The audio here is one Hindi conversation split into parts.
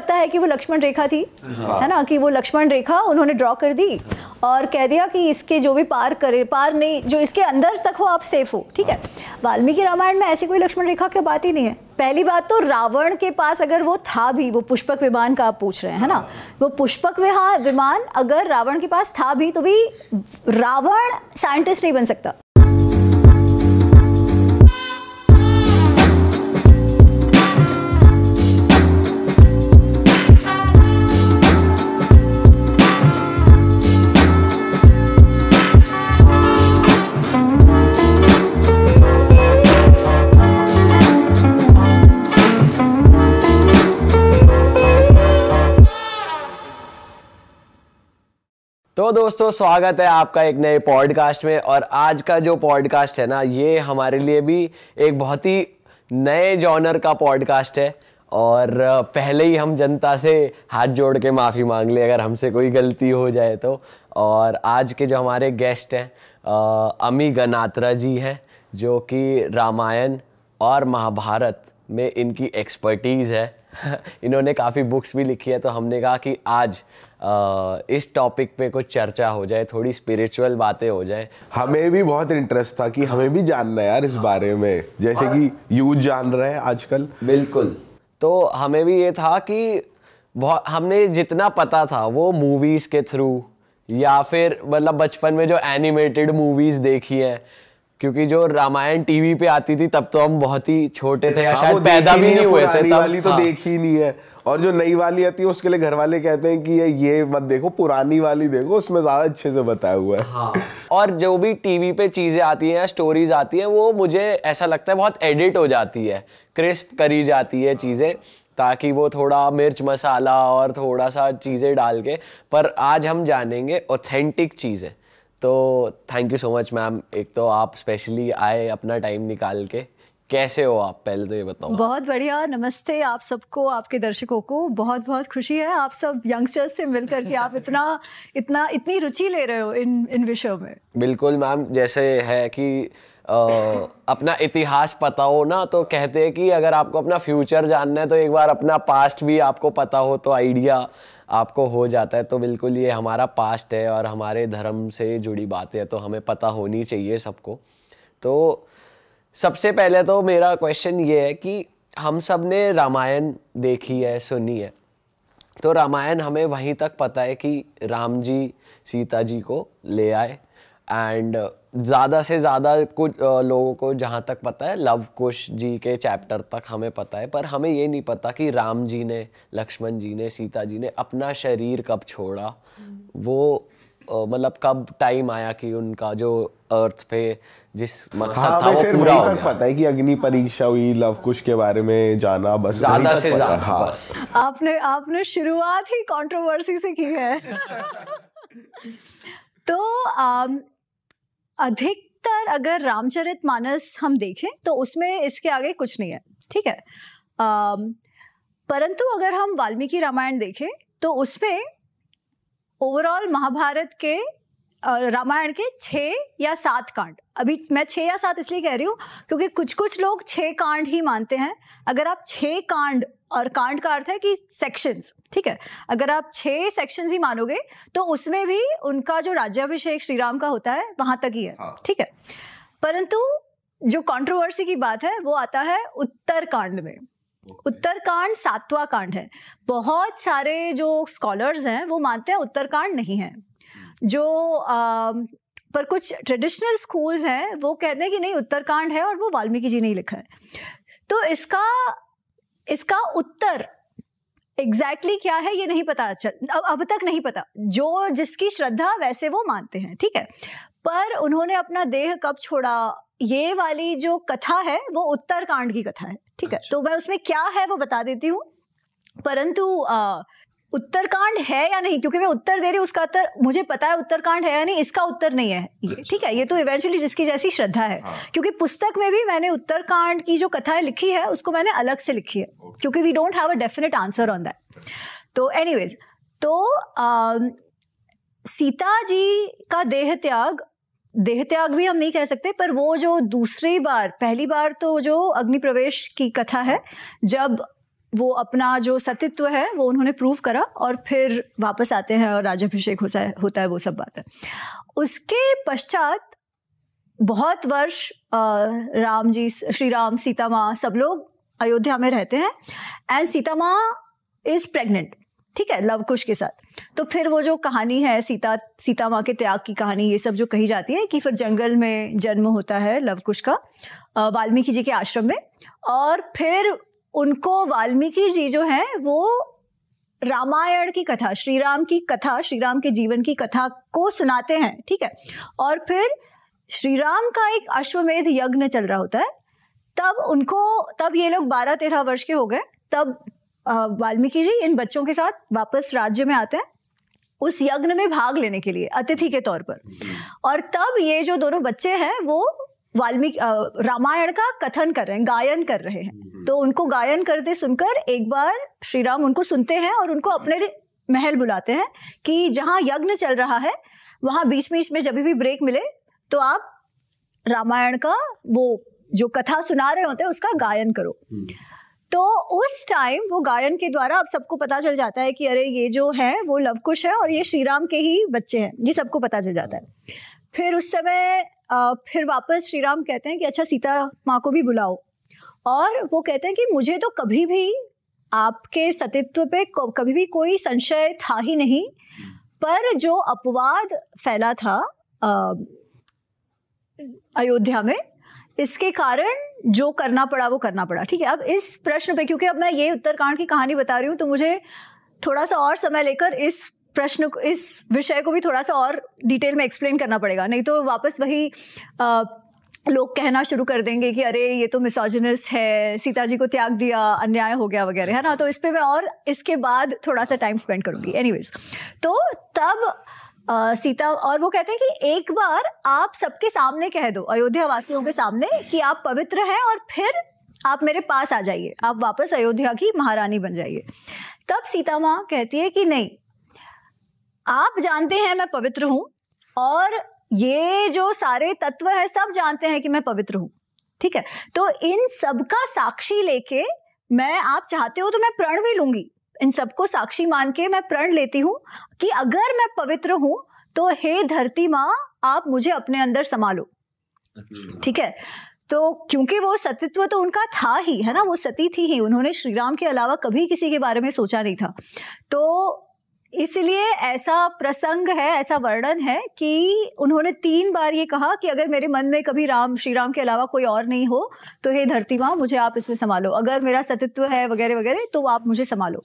लगता है कि वो लक्ष्मण रेखा थी हाँ। है ना कि वो लक्ष्मण रेखा उन्होंने ड्रॉ कर दी और कह दिया कि इसके जो भी पार करे पार नहीं जो इसके अंदर तक हो आप सेफ हो ठीक है वाल्मीकि रामायण में ऐसी कोई लक्ष्मण रेखा की बात ही नहीं है पहली बात तो रावण के पास अगर वो था भी वो पुष्पक विमान का आप पूछ रहे हैं है ना वो पुष्पक विमान अगर रावण के पास था भी तो भी रावण साइंटिस्ट नहीं बन सकता तो दोस्तों स्वागत है आपका एक नए पॉडकास्ट में और आज का जो पॉडकास्ट है ना ये हमारे लिए भी एक बहुत ही नए जॉनर का पॉडकास्ट है और पहले ही हम जनता से हाथ जोड़ के माफ़ी मांग लें अगर हमसे कोई गलती हो जाए तो और आज के जो हमारे गेस्ट हैं अमी गनात्रा जी हैं जो कि रामायण और महाभारत में इनकी एक्सपर्टीज़ है इन्होंने काफ़ी बुक्स भी लिखी है तो हमने कहा कि आज इस टॉपिक पे कुछ चर्चा हो जाए थोड़ी स्पिरिचुअल बातें हो जाए हमें भी बहुत इंटरेस्ट था कि हमें भी जानना है यार इस बारे में जैसे कि यूथ जान रहे हैं आजकल बिल्कुल तो हमें भी ये था कि बहुत हमने जितना पता था वो मूवीज़ के थ्रू या फिर मतलब बचपन में जो एनिमेटेड मूवीज़ देखी है क्योंकि जो रामायण टीवी पे आती थी तब तो हम बहुत ही छोटे थे या हाँ, शायद पैदा भी नहीं हुए थे तब वाली तो हाँ, देखी नहीं है और जो नई वाली आती है उसके लिए घर वाले कहते हैं कि ये ये मत देखो पुरानी वाली देखो उसमें ज़्यादा अच्छे से बताया हुआ है हाँ। और जो भी टीवी पे चीज़ें आती हैं स्टोरीज आती हैं वो मुझे ऐसा लगता है बहुत एडिट हो जाती है क्रिस्प करी जाती है चीज़ें ताकि वो थोड़ा मिर्च मसाला और थोड़ा सा चीज़ें डाल के पर आज हम जानेंगे ऑथेंटिक चीज़ें तो thank you so much ma'am एक तो आप स्पेशली आए अपना टाइम निकाल के कैसे हो आप पहले तो ये बताओ बहुत बढ़िया नमस्ते आप सबको आपके दर्शकों को बहुत बहुत खुशी है आप सब यंगस्टर्स से मिलकर के आप इतना इतना इतनी रुचि ले रहे हो इन इन विषयों में बिल्कुल मैम जैसे है कि आ, अपना इतिहास पता हो ना तो कहते हैं कि अगर आपको अपना फ्यूचर जानना है तो एक बार अपना पास्ट भी आपको पता हो तो आइडिया आपको हो जाता है तो बिल्कुल ये हमारा पास्ट है और हमारे धर्म से जुड़ी बातें तो हमें पता होनी चाहिए सबको तो सबसे पहले तो मेरा क्वेश्चन ये है कि हम सब ने रामायण देखी है सुनी है तो रामायण हमें वहीं तक पता है कि राम जी सीता जी को ले आए एंड ज़्यादा से ज़्यादा कुछ लोगों को जहाँ तक पता है लव कुश जी के चैप्टर तक हमें पता है पर हमें ये नहीं पता कि राम जी ने लक्ष्मण जी ने सीता जी ने अपना शरीर कब छोड़ा वो मतलब कब टाइम आया कि उनका जो अर्थ पे जिस मकसद हाँ, था वो पूरा हो तो गया पता है कि अग्नि परीक्षा हुई लव कुश के बारे में जाना बस ज्यादा तो से ज्यादा हाँ। आपने आपने शुरुआत ही कंट्रोवर्सी से की है तो आम, अधिकतर अगर रामचरित मानस हम देखें तो उसमें इसके आगे कुछ नहीं है ठीक है परंतु अगर हम वाल्मीकि रामायण देखें तो उसमें ओवरऑल महाभारत के रामायण के छः या सात कांड अभी मैं छः या सात इसलिए कह रही हूँ क्योंकि कुछ कुछ लोग छः कांड ही मानते हैं अगर आप छः कांड और कांड का अर्थ है कि सेक्शंस ठीक है अगर आप छः सेक्शंस ही मानोगे तो उसमें भी उनका जो राज्याभिषेक श्री राम का होता है वहाँ तक ही है हाँ। ठीक है परंतु जो कंट्रोवर्सी की बात है वो आता है उत्तर कांड में उत्तरकांड सातवां कांड है बहुत सारे जो स्कॉलर्स हैं वो मानते हैं उत्तरकांड नहीं है जो आ, पर कुछ ट्रेडिशनल स्कूल्स हैं वो कहते हैं कि नहीं उत्तरकांड है और वो वाल्मीकि जी ने ही लिखा है तो इसका इसका उत्तर एग्जैक्टली exactly क्या है ये नहीं पता अब अब तक नहीं पता जो जिसकी श्रद्धा वैसे वो मानते हैं ठीक है पर उन्होंने अपना देह कब छोड़ा ये वाली जो कथा है वो उत्तरकांड की कथा है ठीक अच्छा। है तो मैं उसमें क्या है वो बता देती हूँ परंतु उत्तरकांड है या नहीं क्योंकि मैं उत्तर दे रही हूँ उसका उत्तर मुझे पता है उत्तरकांड है या नहीं इसका उत्तर नहीं है ये अच्छा, ठीक है ये तो इवेंचुअली जिसकी जैसी श्रद्धा है हाँ। क्योंकि पुस्तक में भी मैंने उत्तरकांड की जो कथाएं लिखी है उसको मैंने अलग से लिखी है क्योंकि we don't have a definite answer on that तो एनीवेज तो आ, सीता जी का देह त्याग देह त्याग भी हम नहीं कह सकते पर वो जो दूसरी बार पहली बार तो जो अग्नि प्रवेश की कथा है जब वो अपना जो सतित्व है वो उन्होंने प्रूव करा और फिर वापस आते हैं और राजाभिषेक होता है होता है वो सब बात है उसके पश्चात बहुत वर्ष राम जी श्री राम सीता माँ सब लोग अयोध्या में रहते हैं एंड सीता माँ इज़ प्रेग्नेंट ठीक है लव कुश के साथ तो फिर वो जो कहानी है सीता सीता माँ के त्याग की कहानी ये सब जो कही जाती है कि फिर जंगल में जन्म होता है लव कुश का वाल्मीकि जी के आश्रम में और फिर उनको वाल्मीकि जी जो है वो रामायण की कथा श्री राम की कथा श्री राम के जीवन की कथा को सुनाते हैं ठीक है और फिर श्री राम का एक अश्वमेध यज्ञ चल रहा होता है तब उनको तब ये लोग बारह तेरह वर्ष के हो गए तब वाल्मीकि जी इन बच्चों के साथ वापस राज्य में आते हैं उस यज्ञ में भाग लेने के लिए अतिथि के तौर पर और तब ये जो दोनों बच्चे हैं वो वाल्मीकि रामायण का कथन कर रहे हैं गायन कर रहे हैं हम्म। तो उनको गायन करते सुनकर एक बार श्री राम उनको सुनते हैं और उनको अपने महल बुलाते हैं कि जहाँ यज्ञ चल रहा है वहाँ बीच बीच में जब भी ब्रेक मिले तो आप रामायण का वो जो कथा सुना रहे होते हैं उसका गायन करो हम्म। तो उस टाइम वो गायन के द्वारा आप सबको पता चल जाता है कि अरे ये जो है वो लवकुश है और ये श्रीराम के ही बच्चे हैं ये सबको पता चल जाता है फिर उस समय फिर वापस श्रीराम कहते हैं कि अच्छा सीता माँ को भी बुलाओ और वो कहते हैं कि मुझे तो कभी भी आपके सतीत्व पे कभी भी कोई संशय था ही नहीं पर जो अपवाद फैला था अयोध्या में इसके कारण जो करना पड़ा वो करना पड़ा ठीक है अब इस प्रश्न पे क्योंकि अब मैं ये उत्तरकांड की कहानी बता रही हूँ तो मुझे थोड़ा सा और समय लेकर इस प्रश्न को इस विषय को भी थोड़ा सा और डिटेल में एक्सप्लेन करना पड़ेगा नहीं तो वापस वही आ, लोग कहना शुरू कर देंगे कि अरे ये तो मिसोजिनिस्ट है सीता जी को त्याग दिया अन्याय हो गया वगैरह है ना तो इस पर मैं और इसके बाद थोड़ा सा टाइम स्पेंड करूँगी एनीवेज तो तब सीता और वो कहते हैं कि एक बार आप सबके सामने कह दो अयोध्या वासियों के सामने कि आप पवित्र हैं और फिर आप मेरे पास आ जाइए आप वापस अयोध्या की महारानी बन जाइए तब सीता माँ कहती है कि नहीं आप जानते हैं मैं पवित्र हूँ और ये जो सारे तत्व है सब जानते हैं कि मैं पवित्र हूँ ठीक है तो इन सबका साक्षी लेके मैं आप चाहते हो तो मैं प्रण भी लूंगी इन सबको साक्षी मान के मैं प्रण लेती हूँ कि अगर मैं पवित्र हूँ तो हे धरती माँ आप मुझे अपने अंदर संभालो अच्छा। ठीक है तो क्योंकि वो सतीत्व तो उनका था ही है ना वो सती थी ही उन्होंने श्रीराम के अलावा कभी किसी के बारे में सोचा नहीं था तो इसलिए ऐसा प्रसंग है ऐसा वर्णन है कि उन्होंने तीन बार ये कहा कि अगर मेरे मन में कभी राम श्री राम के अलावा कोई और नहीं हो तो हे धरती माँ मुझे आप इसमें संभालो अगर मेरा सतित्व है वगैरह वगैरह तो आप मुझे संभालो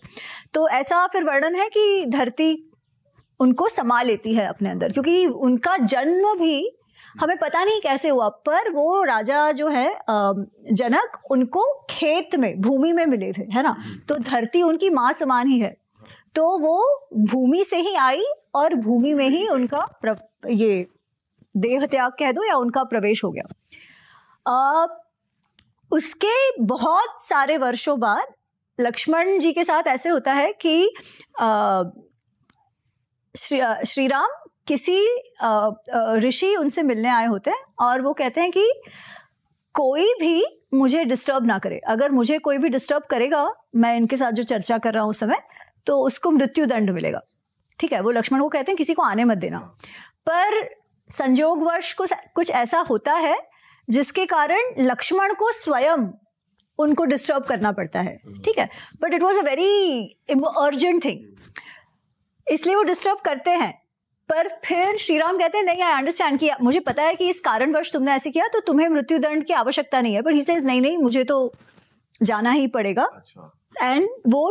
तो ऐसा फिर वर्णन है कि धरती उनको समा लेती है अपने अंदर क्योंकि उनका जन्म भी हमें पता नहीं कैसे हुआ पर वो राजा जो है जनक उनको खेत में भूमि में मिले थे है ना तो धरती उनकी माँ समान ही है तो वो भूमि से ही आई और भूमि में ही उनका प्र, ये देह त्याग कह दो या उनका प्रवेश हो गया आ, उसके बहुत सारे वर्षों बाद लक्ष्मण जी के साथ ऐसे होता है कि श्री श्री राम किसी ऋषि उनसे मिलने आए होते हैं और वो कहते हैं कि कोई भी मुझे डिस्टर्ब ना करे अगर मुझे कोई भी डिस्टर्ब करेगा मैं इनके साथ जो चर्चा कर रहा हूँ उस समय तो उसको मृत्यु दंड मिलेगा ठीक है वो लक्ष्मण को कहते हैं किसी को आने मत देना पर संजोगवश कुछ कुछ ऐसा होता है जिसके कारण लक्ष्मण को स्वयं उनको डिस्टर्ब करना पड़ता है हम्म। ठीक है but it was a very urgent thing इसलिए वो डिस्टर्ब करते हैं पर फिर श्रीराम कहते हैं नहीं आई अंडरस्टैंड कि मुझे पता है कि इस कारणवश तुमने ऐसे किया तो तुम्हें मृत्युदंड की आवश्यकता नहीं है पर ही से नहीं नहीं मुझे तो जाना ही पड़ेगा एंड अच्छा। वो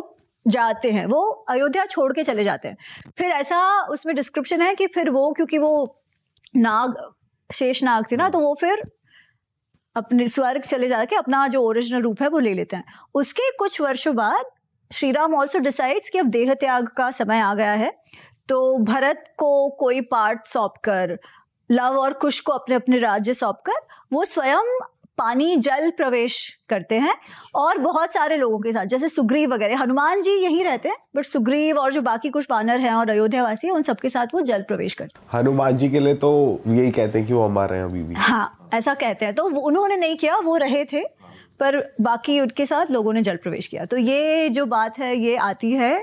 जाते हैं वो अयोध्या छोड़ के चले जाते हैं फिर ऐसा उसमें डिस्क्रिप्शन है कि फिर वो क्योंकि वो नाग शेष नाग थी ना तो वो फिर अपने स्वर्ग चले जाके अपना जो ओरिजिनल रूप है वो ले लेते हैं उसके कुछ वर्षों बाद श्री राम ऑल्सो डिसाइड्स कि अब देह त्याग का समय आ गया है तो भरत को कोई पार्ट सौंप कर लव और कुश को अपने अपने राज्य सौंप कर वो स्वयं पानी जल प्रवेश करते हैं और बहुत सारे लोगों के साथ जैसे सुग्रीव वगैरह हनुमान जी यहीं रहते हैं बट सुग्रीव और जो बाकी कुछ बानर हैं और अयोध्या वासी उन सबके साथ वो जल प्रवेश करते हैं हनुमान जी के लिए तो यही कहते हैं कि वो हमारे हैं अभी भी हाँ ऐसा कहते हैं तो उन्होंने नहीं किया वो रहे थे पर बाकी उनके साथ लोगों ने जल प्रवेश किया तो ये जो बात है ये आती है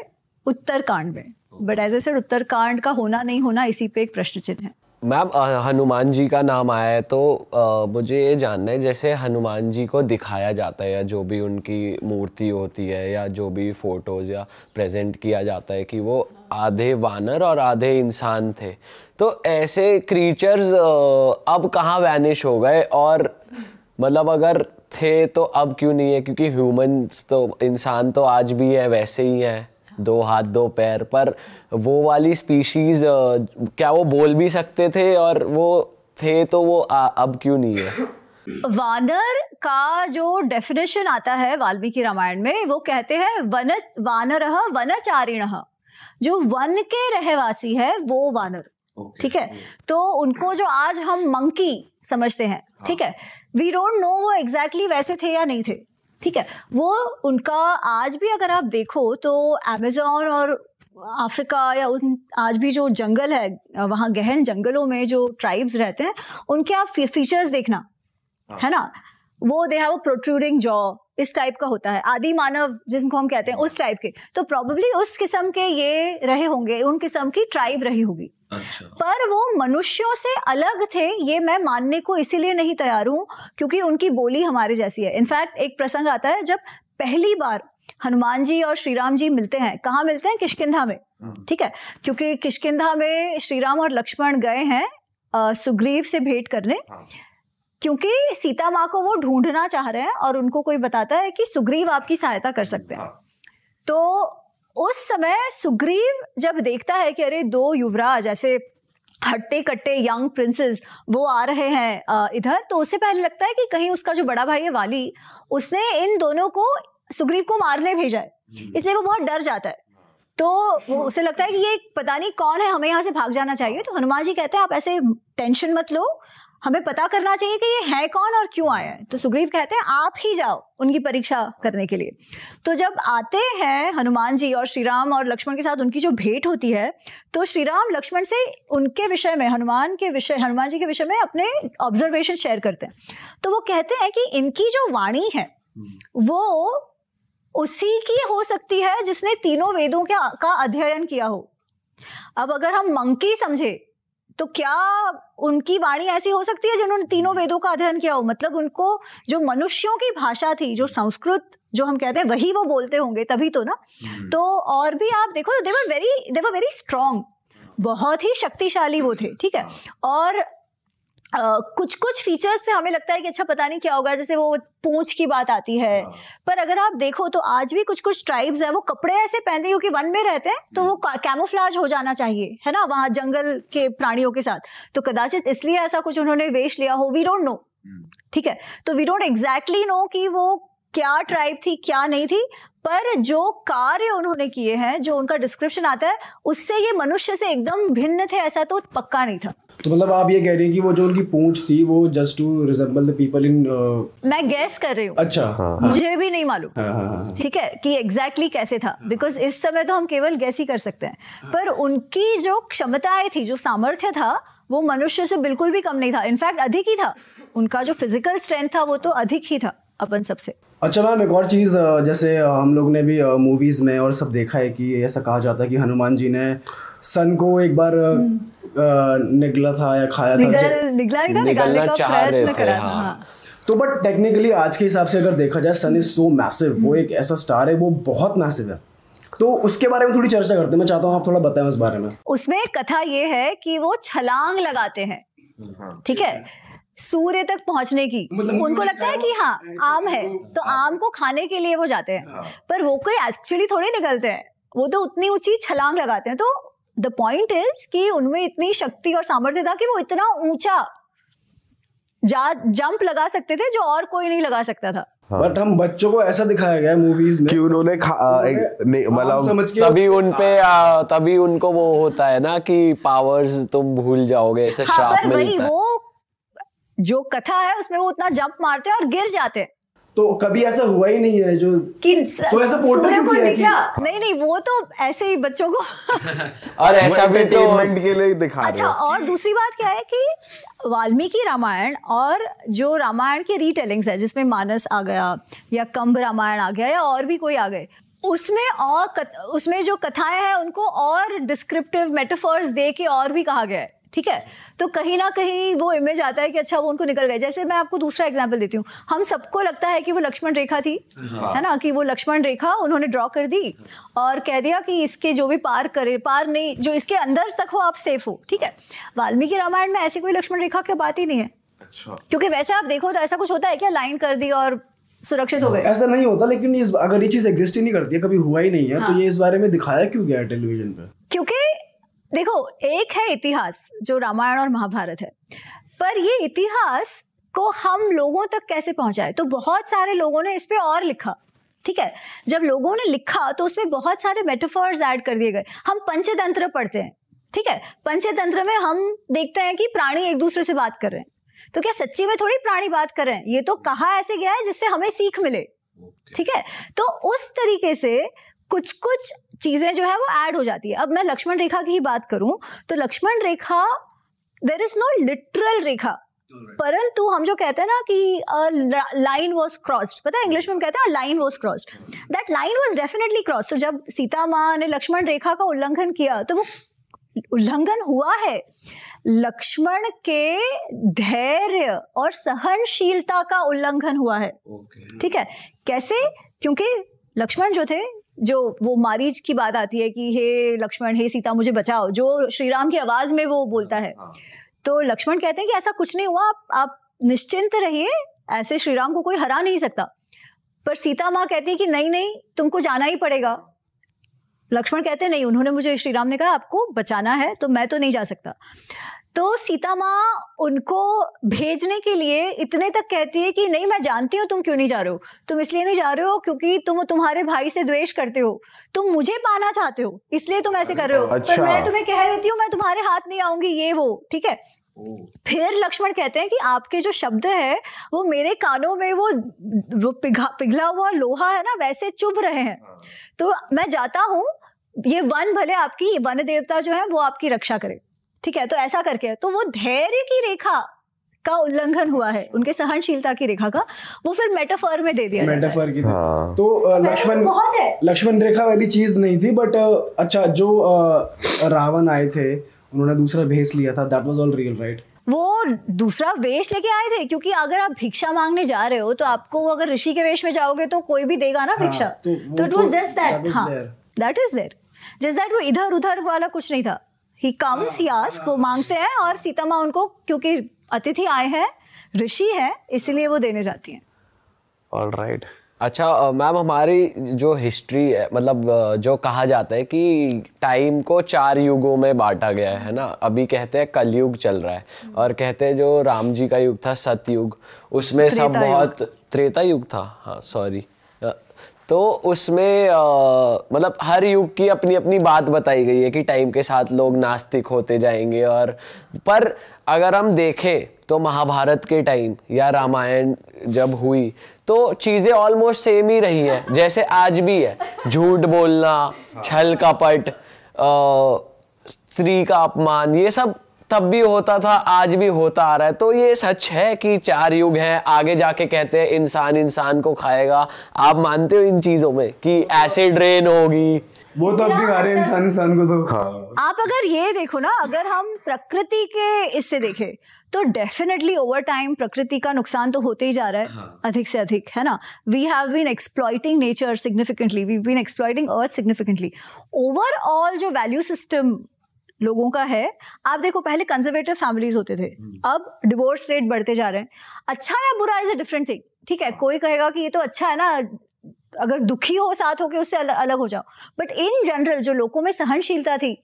उत्तरकांड में but as a sir Uttarkand का होना नहीं होना इसी पे एक प्रश्न चिन्ह है मैम हनुमान जी का नाम आया है तो आ, मुझे ये जानना है जैसे हनुमान जी को दिखाया जाता है या जो भी उनकी मूर्ति होती है या जो भी फोटोज़ या प्रेजेंट किया जाता है कि वो आधे वानर और आधे इंसान थे तो ऐसे क्रीचर्स अब कहाँ वैनिश हो गए और मतलब अगर थे तो अब क्यों नहीं है क्योंकि ह्यूमंस तो इंसान तो आज भी है वैसे ही हैं दो हाथ दो पैर पर वो वाली स्पीशीज़ क्या वो बोल भी सकते थे और वो थे तो वो आ, अब क्यों नहीं है वानर का जो डेफिनेशन आता है वाल्मीकि रामायण में वो कहते हैं वन वानर वनचारिण जो वन के रहवासी है वो वानर ठीक okay. है okay. तो उनको जो आज हम मंकी समझते हैं ठीक हाँ। है वी डोंट नो वो एग्जैक्टली exactly वैसे थे या नहीं थे ठीक है वो उनका आज भी अगर आप देखो तो अमेजोन और अफ्रीका या उन आज भी जो जंगल है वहाँ गहन जंगलों में जो ट्राइब्स रहते हैं उनके आप फीचर्स देखना हाँ। है ना वो they have a protruding jaw इस टाइप का होता है आदि मानव जिनको हम कहते हैं उस टाइप के तो प्रॉब्लली उस किस्म के ये रहे होंगे उन किस्म की ट्राइब रही होगी अच्छा। पर वो मनुष्यों से अलग थे ये मैं मानने को इसीलिए नहीं तैयार हूं क्योंकि उनकी बोली हमारे जैसी है इनफैक्ट एक प्रसंग आता है जब पहली बार हनुमान जी और श्री राम जी मिलते हैं कहाँ मिलते हैं किशकिंधा में हाँ। ठीक है क्योंकि किशकिंधा में श्री राम और लक्ष्मण गए हैं सुग्रीव से भेंट करने हाँ। क्योंकि सीता माँ को वो ढूंढना चाह रहे हैं और उनको कोई बताता है कि सुग्रीव आपकी सहायता कर सकते हैं हाँ। तो उस समय सुग्रीव जब देखता है कि अरे दो युवराज ऐसे हट्टे कट्टे यंग प्रिंसेस वो आ रहे हैं इधर तो उससे पहले लगता है कि कहीं उसका जो बड़ा भाई है वाली उसने इन दोनों को सुग्रीव को मारने भेजा है हम्म। इसलिए वो बहुत डर जाता है तो वो उसे लगता है कि ये पता नहीं कौन है हमें यहाँ से भाग जाना चाहिए तो हनुमान जी कहते हैं आप ऐसे टेंशन मत लो हमें पता करना चाहिए कि ये है कौन और क्यों आया है तो सुग्रीव कहते हैं आप ही जाओ उनकी परीक्षा करने के लिए तो जब आते हैं हनुमान जी और श्री राम और लक्ष्मण के साथ उनकी जो भेंट होती है तो श्री राम लक्ष्मण से उनके विषय में हनुमान के विषय हनुमान जी के विषय में अपने ऑब्जर्वेशन शेयर करते हैं तो वो कहते हैं कि इनकी जो वाणी है हम्म। वो उसी की हो सकती है जिसने तीनों वेदों का अध्ययन किया हो अब अगर हम मंकी समझे तो क्या उनकी वाणी ऐसी हो सकती है जिन्होंने तीनों वेदों का अध्ययन किया हो मतलब उनको जो मनुष्यों की भाषा थी जो संस्कृत जो हम कहते हैं वही वो बोलते होंगे तभी तो ना हम्म। तो और भी आप देखो they were very they were very strong बहुत ही शक्तिशाली वो थे ठीक है हाँ। और Uh, कुछ कुछ फीचर्स से हमें लगता है कि अच्छा पता नहीं क्या होगा जैसे वो पूंछ की बात आती है हाँ। पर अगर आप देखो तो आज भी कुछ कुछ ट्राइब्स हैं वो कपड़े ऐसे पहनते हैं क्योंकि वन में रहते हैं तो वो हम्म। कैमोफ्लाज हो जाना चाहिए है ना वहाँ जंगल के प्राणियों के साथ तो कदाचित इसलिए ऐसा कुछ उन्होंने वेश लिया हो वी डोंट नो ठीक है तो वी डोंट एग्जैक्टली नो कि वो क्या ट्राइब थी क्या नहीं थी पर जो कार्य उन्होंने किए हैं जो उनका डिस्क्रिप्शन आता है उससे ये मनुष्य से एकदम भिन्न थे ऐसा तो पक्का नहीं था तो मतलब आप ये कह रही हैं कि वो जो उनकी पूंछ थी वो just to resemble the people in मैं गैस कर रही हूँ अच्छा हाँ, हाँ। मुझे हाँ, भी नहीं मालूम हाँ, हाँ, हाँ। ठीक है कि एग्जैक्टली exactly कैसे था बिकॉज इस समय तो हम केवल गैस ही कर सकते हैं हाँ, पर उनकी जो क्षमताएं थी जो सामर्थ्य था वो मनुष्य से बिल्कुल भी कम नहीं था इनफैक्ट अधिक ही था उनका जो फिजिकल स्ट्रेंथ था वो तो अधिक ही था अपन सबसे अच्छा मैम एक और चीज़ जैसे हम लोग ने भी मूवीज़ में और सब देखा है कि ऐसा कहा जाता है कि हनुमान जी ने सन को एक बार हम्म। निकला था या खाया था निकला चाह रहे थे हाँ। हाँ। तो बट टेक्निकली आज के हिसाब से अगर देखा जाए सन इज सो मैसिव वो हम्म। एक ऐसा स्टार है वो बहुत मैसिव है तो उसके बारे में थोड़ी चर्चा करते हैं मैं चाहता हूँ आप थोड़ा बताएं उस बारे में उसमें कथा ये है कि वो छलांग लगाते हैं हाँ। ठीक है सूर्य तक पहुंचने की मतलब उनको लगता है कि हाँ आम है तो आम को खाने के लिए वो जाते हैं पर वो कोई एक्चुअली थोड़े निकलते हैं वो तो उतनी ऊंची छलांग लगाते हैं तो द पॉइंट इज कि उनमें इतनी शक्ति और सामर्थ्य था कि वो इतना ऊंचा जंप लगा सकते थे जो और कोई नहीं लगा सकता था हाँ। बट हम बच्चों को ऐसा दिखाया गया मूवीज में कि उन्होंने मतलब तभी उन पे आ, तभी उनको वो होता है ना कि पावर्स तुम भूल जाओगे ऐसे हाँ, मिलता है वो जो कथा है उसमें वो उतना जंप मारते हैं और गिर जाते हैं तो कभी ऐसा हुआ ही नहीं है जो कि तो ऐसा पोर्टल क्यों किया कि नहीं नहीं वो तो ऐसे ही बच्चों को और ऐसा भी तो के लिए दिखा अच्छा और दूसरी बात क्या है कि वाल्मीकि रामायण और जो रामायण के रीटेलिंग्स है जिसमें मानस आ गया या कंब रामायण आ गया या और भी कोई आ गए उसमें और उसमें जो कथाएं हैं उनको और डिस्क्रिप्टिव मेटाफर्स दे के और भी कहा गया है ठीक है तो कहीं ना कहीं वो इमेज आता है कि अच्छा वो उनको निकल गए जैसे मैं आपको दूसरा एग्जाम्पल देती हूँ हम सबको लगता है कि वो लक्ष्मण रेखा थी हाँ। है ना कि वो लक्ष्मण रेखा उन्होंने ड्रॉ कर दी और कह दिया कि इसके जो भी पार करे पार नहीं जो इसके अंदर तक हो आप सेफ हो ठीक है वाल्मीकि रामायण में ऐसी कोई लक्ष्मण रेखा की बात ही नहीं है अच्छा क्योंकि वैसे आप देखो तो ऐसा कुछ होता है क्या लाइन कर दी और सुरक्षित हो गए ऐसा नहीं होता लेकिन इस अगर ये चीज एग्जिस्ट ही नहीं करती है कभी हुआ ही नहीं है हाँ। तो ये इस बारे में दिखाया क्यों गया टेलीविजन पर क्योंकि देखो एक है इतिहास जो रामायण और महाभारत है पर ये इतिहास को हम लोगों तक कैसे पहुंचाए तो बहुत सारे लोगों ने इस पर और लिखा ठीक है जब लोगों ने लिखा तो उसमें बहुत सारे मेटाफर्स ऐड कर दिए गए हम पंचतंत्र पढ़ते हैं ठीक है पंचतंत्र में हम देखते हैं कि प्राणी एक दूसरे से बात कर रहे हैं तो क्या सच्ची में थोड़ी प्राणी बात कर रहे हैं ये तो कहा ऐसे गया है जिससे हमें सीख मिले ठीक है तो उस तरीके से कुछ कुछ चीज़ें जो है वो ऐड हो जाती है अब मैं लक्ष्मण रेखा की ही बात करूं तो Lakshman rekha there is no literal rekha परंतु हम जो कहते हैं ना कि लाइन वॉज क्रॉस्ड पता है इंग्लिश में हम कहते हैं line was crossed that line was definitely crossed तो जब सीता माँ ने लक्ष्मण रेखा का उल्लंघन किया तो वो उल्लंघन हुआ है लक्ष्मण के धैर्य और सहनशीलता का उल्लंघन हुआ है ठीक okay. है कैसे क्योंकि लक्ष्मण जो थे जो वो मारीच की बात आती है कि हे लक्ष्मण हे सीता मुझे बचाओ जो श्रीराम की आवाज में वो बोलता है हाँ। तो लक्ष्मण कहते हैं कि ऐसा कुछ नहीं हुआ आप, आप निश्चिंत रहिए ऐसे श्रीराम को कोई हरा नहीं सकता पर सीता माँ कहती है कि नहीं नहीं तुमको जाना ही पड़ेगा लक्ष्मण कहते नहीं उन्होंने मुझे श्रीराम ने कहा आपको बचाना है तो मैं तो नहीं जा सकता तो सीता माँ उनको भेजने के लिए इतने तक कहती है कि नहीं मैं जानती हूँ तुम क्यों नहीं जा रहे हो तुम इसलिए नहीं जा रहे हो क्योंकि तुम तुम्हारे भाई से द्वेष करते हो तुम मुझे पाना चाहते हो इसलिए तुम ऐसे कर रहे हो अच्छा। पर मैं तुम्हें कह देती हूँ मैं तुम्हारे हाथ नहीं आऊंगी ये वो ठीक है फिर लक्ष्मण कहते हैं कि आपके जो शब्द है वो मेरे कानों में वो, वो पिघा पिघला हुआ लोहा है ना वैसे चुभ रहे हैं हाँ। तो मैं जाता हूँ ये वन भले आपकी वन देवता जो है वो आपकी रक्षा करे ठीक है तो ऐसा करके तो वो धैर्य की रेखा का उल्लंघन हुआ है उनके सहनशीलता की रेखा का वो फिर मेटाफर में दे दिया मेटाफर की हाँ। तो लक्ष्मण तो लक्ष्मण रेखा वाली चीज नहीं थी बट अच्छा जो रावण आए थे उन्होंने दूसरा भेज लिया था that was all real right वो दूसरा वेश लेके आए थे क्योंकि अगर आप भिक्षा मांगने जा रहे हो तो आपको अगर ऋषि के वेश में जाओगे तो कोई भी देगा ना हाँ, भिक्षा तो it was just that that is there just that वो तो तो हाँ, इधर उधर वाला कुछ नहीं था ही कम्स ही वो मांगते हैं और सीता माँ उनको क्योंकि अतिथि आए हैं ऋषि है इसीलिए वो देने जाती हैं ऑल राइट अच्छा मैम हमारी जो हिस्ट्री है मतलब जो कहा जाता है कि टाइम को चार युगों में बांटा गया है ना अभी कहते हैं कलयुग चल रहा है और कहते हैं जो राम जी का युग था सतयुग उसमें सब बहुत त्रेता युग था हाँ सॉरी तो उसमें मतलब हर युग की अपनी अपनी बात बताई गई है कि टाइम के साथ लोग नास्तिक होते जाएंगे और पर अगर हम देखें तो महाभारत के टाइम या रामायण जब हुई तो चीज़ें ऑलमोस्ट सेम ही रही हैं जैसे आज भी है झूठ बोलना छल कपट स्त्री का अपमान ये सब तब भी होता था आज भी होता आ रहा है तो ये सच है कि चार युग है आगे जाके कहते हैं इंसान इंसान को खाएगा आप मानते हो इन चीजों में कि एसिड रेन होगी वो तो अब भी खा रहे हाँ, इंसान इंसान को तो हाँ। आप अगर ये देखो ना अगर हम प्रकृति के इससे देखें तो डेफिनेटली ओवर टाइम प्रकृति का नुकसान तो होते ही जा रहा है हाँ. अधिक से अधिक है ना we have been exploiting nature significantly we been exploiting earth significantly overall जो वैल्यू सिस्टम लोगों का है आप देखो पहले कंजर्वेटिव फैमिलीज होते थे हम्म। अब डिवोर्स रेट बढ़ते जा रहे हैं अच्छा या बुरा इज अ डिफरेंट थिंग ठीक है कोई कहेगा कि ये तो अच्छा है ना अगर दुखी हो साथ के उससे अलग, अलग हो जाओ बट इन जनरल जो लोगों में सहनशीलता थी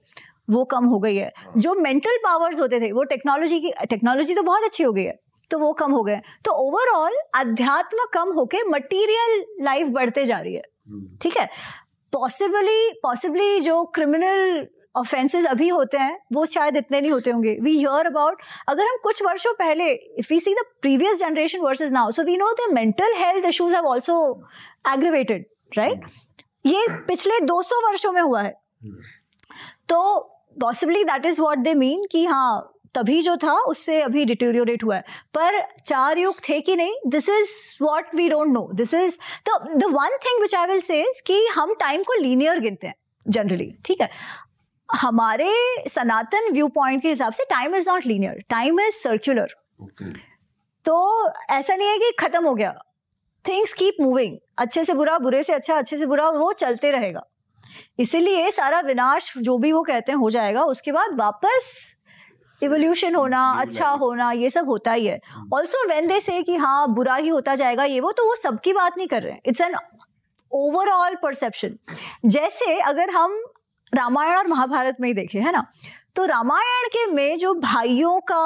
वो कम हो गई है हाँ। जो मेंटल पावर्स होते थे वो टेक्नोलॉजी की टेक्नोलॉजी तो बहुत अच्छी हो गई है तो वो कम हो गए तो ओवरऑल अध्यात्म कम होके मटीरियल लाइफ बढ़ते जा रही है हम्म। ठीक है पॉसिबली पॉसिबली जो क्रिमिनल ऑफेंसेस अभी होते हैं वो शायद इतने नहीं होते होंगे वी हियर अबाउट अगर हम कुछ वर्षों पहले if we see the previous generation versus now so we know the mental health issues have also aggravated right ये पिछले 200 वर्षों में हुआ है तो possibly that is what they mean कि हाँ तभी जो था उससे अभी डिटेरियोरेट हुआ है पर चार युग थे कि नहीं this is what we don't know this is the one thing which I will say कि हम टाइम को लीनियर गिनते हैं जनरली ठीक है हमारे सनातन व्यू पॉइंट के हिसाब से time is not linear time is circular तो ऐसा नहीं है कि खत्म हो गया थिंग्स कीप मूविंग अच्छे से बुरा बुरे से अच्छा अच्छे से बुरा वो चलते रहेगा इसीलिए सारा विनाश जो भी वो कहते हैं हो जाएगा उसके बाद वापस इवोल्यूशन होना अच्छा होना ये सब होता ही है ऑल्सो वेन दे से कि हाँ बुरा ही होता जाएगा ये वो तो वो सबकी बात नहीं कर रहे हैं इट्स एन ओवरऑल परसेप्शन जैसे अगर हम रामायण और महाभारत में ही देखे है ना तो रामायण के में जो भाइयों का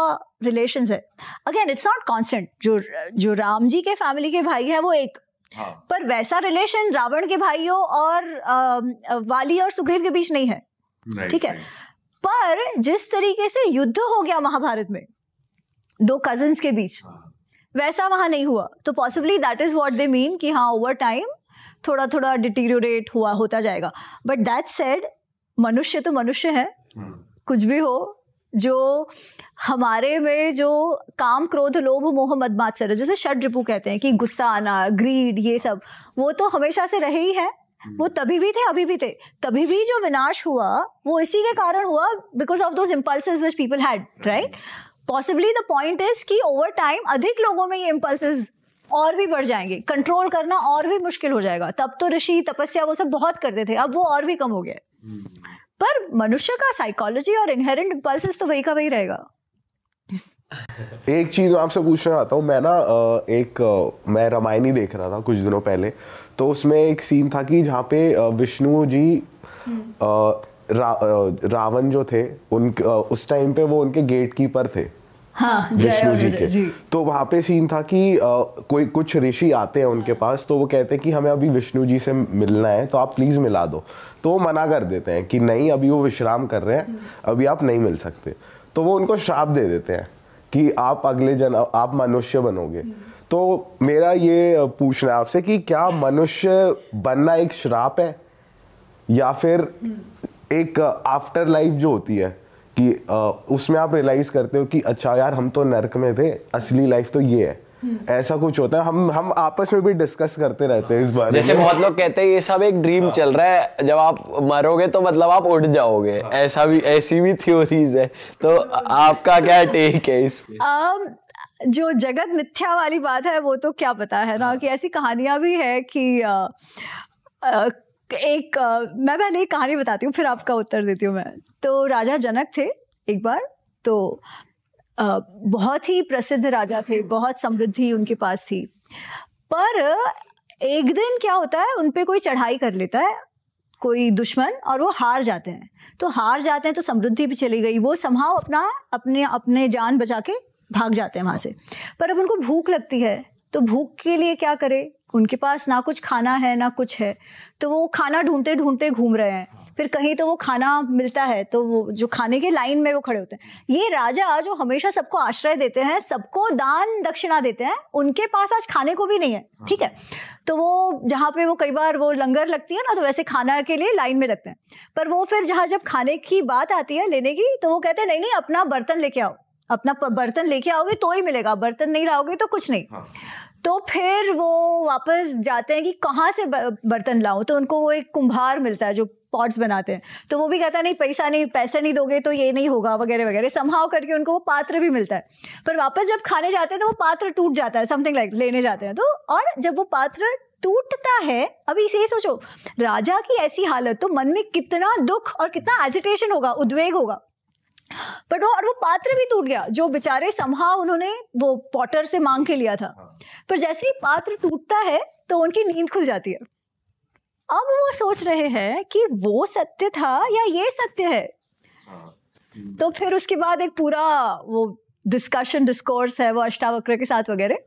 रिलेशन है अगेन इट्स नॉट कॉन्स्टेंट जो जो राम जी के फैमिली के भाई है वो एक हाँ। पर वैसा रिलेशन रावण के भाइयों और आ, वाली और सुग्रीव के बीच नहीं है ठीक है पर जिस तरीके से युद्ध हो गया महाभारत में दो कजन्स के बीच हाँ। वैसा वहां नहीं हुआ तो possibly that is what they mean कि हाँ ओवर टाइम थोड़ा थोड़ा डिटीरियोरेट हुआ होता जाएगा बट दैट सेड मनुष्य तो मनुष्य है हाँ। कुछ भी हो जो हमारे में जो काम क्रोध लोभ मोह मद जैसे षड रिपू कहते हैं कि गुस्सा आना ग्रीड ये सब वो तो हमेशा से रहे ही है हम्म। वो तभी भी थे अभी भी थे तभी भी जो विनाश हुआ वो इसी के कारण हुआ because of those impulse which people had right possibly the point is कि ओवर टाइम अधिक लोगों में ये इम्पल्स और भी बढ़ जाएंगे कंट्रोल करना और भी मुश्किल हो जाएगा तब तो ऋषि तपस्या वो सब बहुत करते थे अब वो और भी कम हो गया पर मनुष्य का साइकोलॉजी और इनहेरेंट इम्पल्स तो वही का वही रहेगा एक चीज आपसे पूछना चाहता हूँ मैं ना एक मैं रामायण ही देख रहा था कुछ दिनों पहले तो उसमें एक सीन था कि जहाँ पे विष्णु जी हम्म। रा, रावण जो थे उन उस टाइम पे वो उनके गेट कीपर थे हाँ, विष्णु जी के जी। तो वहाँ पे सीन था कि आ, कोई कुछ ऋषि आते हैं उनके पास तो वो कहते हैं कि हमें अभी विष्णु जी से मिलना है तो आप प्लीज़ मिला दो तो वो मना कर देते हैं कि नहीं अभी वो विश्राम कर रहे हैं अभी आप नहीं मिल सकते तो वो उनको श्राप दे देते हैं कि आप अगले जन आप मनुष्य बनोगे तो मेरा ये पूछना है आपसे कि क्या मनुष्य बनना एक श्राप है या फिर एक आफ्टर लाइफ जो होती है कि उसमें आप रियलाइज करते हो कि अच्छा यार हम तो नरक में थे असली लाइफ तो ये है हम्म। ऐसा कुछ होता है हम हम आपस में भी डिस्कस करते रहते हैं इस बारे जैसे बहुत लोग कहते हैं ये सब एक ड्रीम हाँ। चल रहा है जब आप मरोगे तो मतलब आप उड़ जाओगे हाँ। ऐसा भी ऐसी भी थ्योरीज है तो आपका क्या टेक है इस um, जो जगत मिथ्या वाली बात है वो तो क्या पता है ना हाँ। कि ऐसी कहानियां भी है कि आ, आ, एक मैं पहले एक कहानी बताती हूँ फिर आपका उत्तर देती हूँ मैं तो राजा जनक थे एक बार तो बहुत ही प्रसिद्ध राजा थे बहुत समृद्धि उनके पास थी पर एक दिन क्या होता है उन पर कोई चढ़ाई कर लेता है कोई दुश्मन और वो हार जाते हैं तो हार जाते हैं तो समृद्धि भी चली गई वो संभाव अपना अपने अपने जान बचा के भाग जाते हैं वहाँ से पर अब उनको भूख लगती है तो भूख के लिए क्या करे उनके पास ना कुछ खाना है ना कुछ है तो वो खाना ढूंढते ढूंढते घूम रहे हैं हाँ। फिर कहीं तो वो खाना मिलता है तो वो जो खाने के लाइन में वो खड़े होते हैं ये राजा जो हमेशा सबको आश्रय देते हैं सबको दान दक्षिणा देते हैं उनके पास आज खाने को भी नहीं है हाँ। ठीक है तो वो जहाँ पे वो कई बार वो लंगर लगती है ना तो वैसे खाना के लिए लाइन में लगते हैं पर वो फिर जहाँ जब खाने की बात आती है लेने की तो वो कहते हैं नहीं नहीं अपना बर्तन लेके आओ अपना बर्तन लेके आओगे तो ही मिलेगा बर्तन नहीं लाओगे तो कुछ नहीं हाँ। तो फिर वो वापस जाते हैं कि कहाँ से बर्तन लाऊं तो उनको वो एक कुम्हार मिलता है जो पॉट्स बनाते हैं तो वो भी कहता है नहीं पैसा नहीं पैसे नहीं दोगे तो ये नहीं होगा वगैरह वगैरह संभाव करके उनको वो पात्र भी मिलता है पर वापस जब खाने जाते हैं तो वो पात्र टूट जाता है समथिंग लाइक लेने जाते हैं तो और जब वो पात्र टूटता है अभी इसे सोचो राजा की ऐसी हालत तो मन में कितना दुख और कितना एजिटेशन होगा उद्वेग होगा बट और वो पात्र भी टूट गया जो बेचारे समहा उन्होंने वो पॉटर से मांग के लिया था हाँ। पर जैसे ही पात्र टूटता है तो उनकी नींद खुल जाती है अब वो सोच रहे हैं कि वो सत्य था या ये सत्य है हाँ। तो फिर उसके बाद एक पूरा वो डिस्कशन डिस्कोर्स है वो अष्टावक्र के साथ वगैरह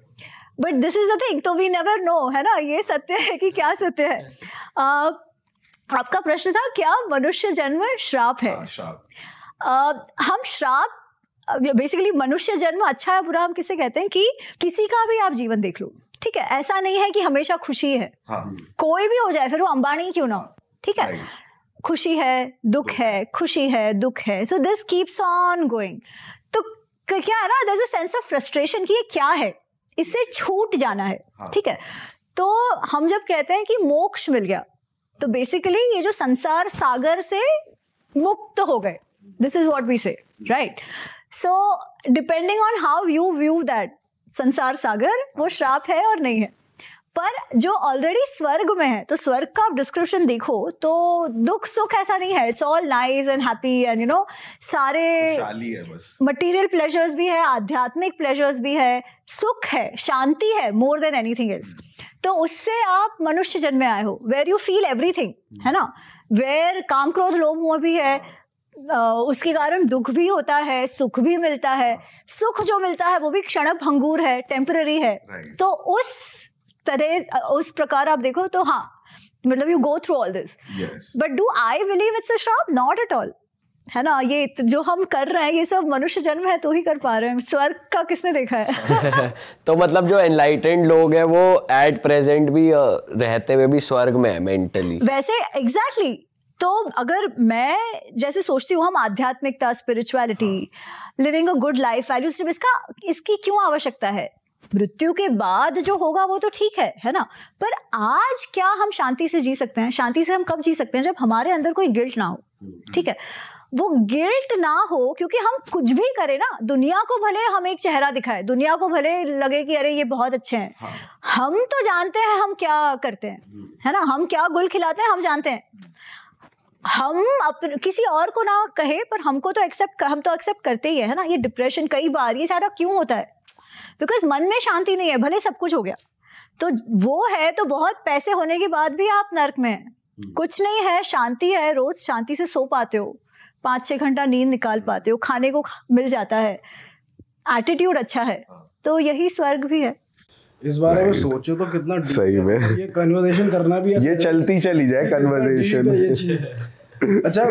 but this is the thing तो वी नेवर नो है ना ये सत्य है कि क्या सत्य है uh, आपका प्रश्न था क्या मनुष्य जन्म श्राप है आ, हाँ, श्राप हम श्राप बेसिकली मनुष्य जन्म अच्छा है बुरा हम किसे कहते हैं कि किसी का भी आप जीवन देख लो ठीक है ऐसा नहीं है कि हमेशा खुशी है हाँ। कोई भी हो जाए फिर वो अंबानी क्यों ना हो ठीक है खुशी है दुख है खुशी है दुख है so this keeps on going तो क्या है ना दर्ज अ सेंस ऑफ फ्रस्ट्रेशन की ये क्या है इससे छूट जाना है हाँ। ठीक है तो हम जब कहते हैं कि मोक्ष मिल गया तो बेसिकली ये जो संसार सागर से मुक्त हो गए this is what we say right so depending on how you view that संसार सागर वो श्राप है और नहीं है पर जो ऑलरेडी स्वर्ग में है तो स्वर्ग का आप डिस्क्रिप्शन देखो तो दुख सुख ऐसा नहीं है it's all nice and happy and you know सारे मटेरियल प्लेजर्स भी है आध्यात्मिक प्लेजर्स भी है सुख है शांति है मोर देन एनीथिंग एल्स तो उससे आप मनुष्य जन्म में आए हो वेर यू फील एवरीथिंग है ना वेर काम क्रोध लोभ मोह भी है उसके कारण दुख भी होता है सुख भी मिलता है हाँ। सुख जो मिलता है वो भी क्षण भंगूर है टेम्पररी है तो उस तरह उस प्रकार आप देखो तो हाँ मतलब you go through all this but do I believe it's a श्रॉप नॉट एट ऑल है ना ये जो हम कर रहे हैं ये सब मनुष्य जन्म है तो ही कर पा रहे हैं स्वर्ग का किसने देखा है तो मतलब जो एनलाइटेंड लोग हैं वो एट प्रेजेंट भी रहते हुए भी स्वर्ग में है मेंटली वैसे एग्जैक्टली exactly, तो अगर मैं जैसे सोचती हूँ हम आध्यात्मिकता spirituality living a good life values इसका इसकी क्यों आवश्यकता है मृत्यु के बाद जो होगा वो तो ठीक है है ना पर आज क्या हम शांति से जी सकते हैं शांति से हम कब जी सकते हैं जब हमारे अंदर कोई गिल्ट ना हो हम्म। ठीक है वो गिल्ट ना हो क्योंकि हम कुछ भी करें ना दुनिया को भले हम एक चेहरा दिखाए दुनिया को भले लगे कि अरे ये बहुत अच्छे हैं हाँ। हम तो जानते हैं हम क्या करते हैं हम्म। है ना हम क्या गुल खिलाते हैं हम जानते हैं हम अपने किसी और को ना कहे पर हमको तो एक्सेप्ट हम तो एक्सेप्ट करते ही है ना ये डिप्रेशन कई बार ये सारा क्यों होता है बिकॉज मन में शांति नहीं है भले सब कुछ हो गया तो वो है तो बहुत पैसे होने के बाद भी आप नर्क में हैं हम्म। कुछ नहीं है शांति है रोज शांति से सो पाते हो पाँच छः घंटा नींद निकाल हम्म। पाते हो खाने को मिल जाता है एटीट्यूड अच्छा है हाँ। तो यही स्वर्ग भी है इस बारे में सोचो तो कितना सही में ये कन्वर्सेशन करना भी है ये चलती चली जाए कन्वर्सेशन अच्छा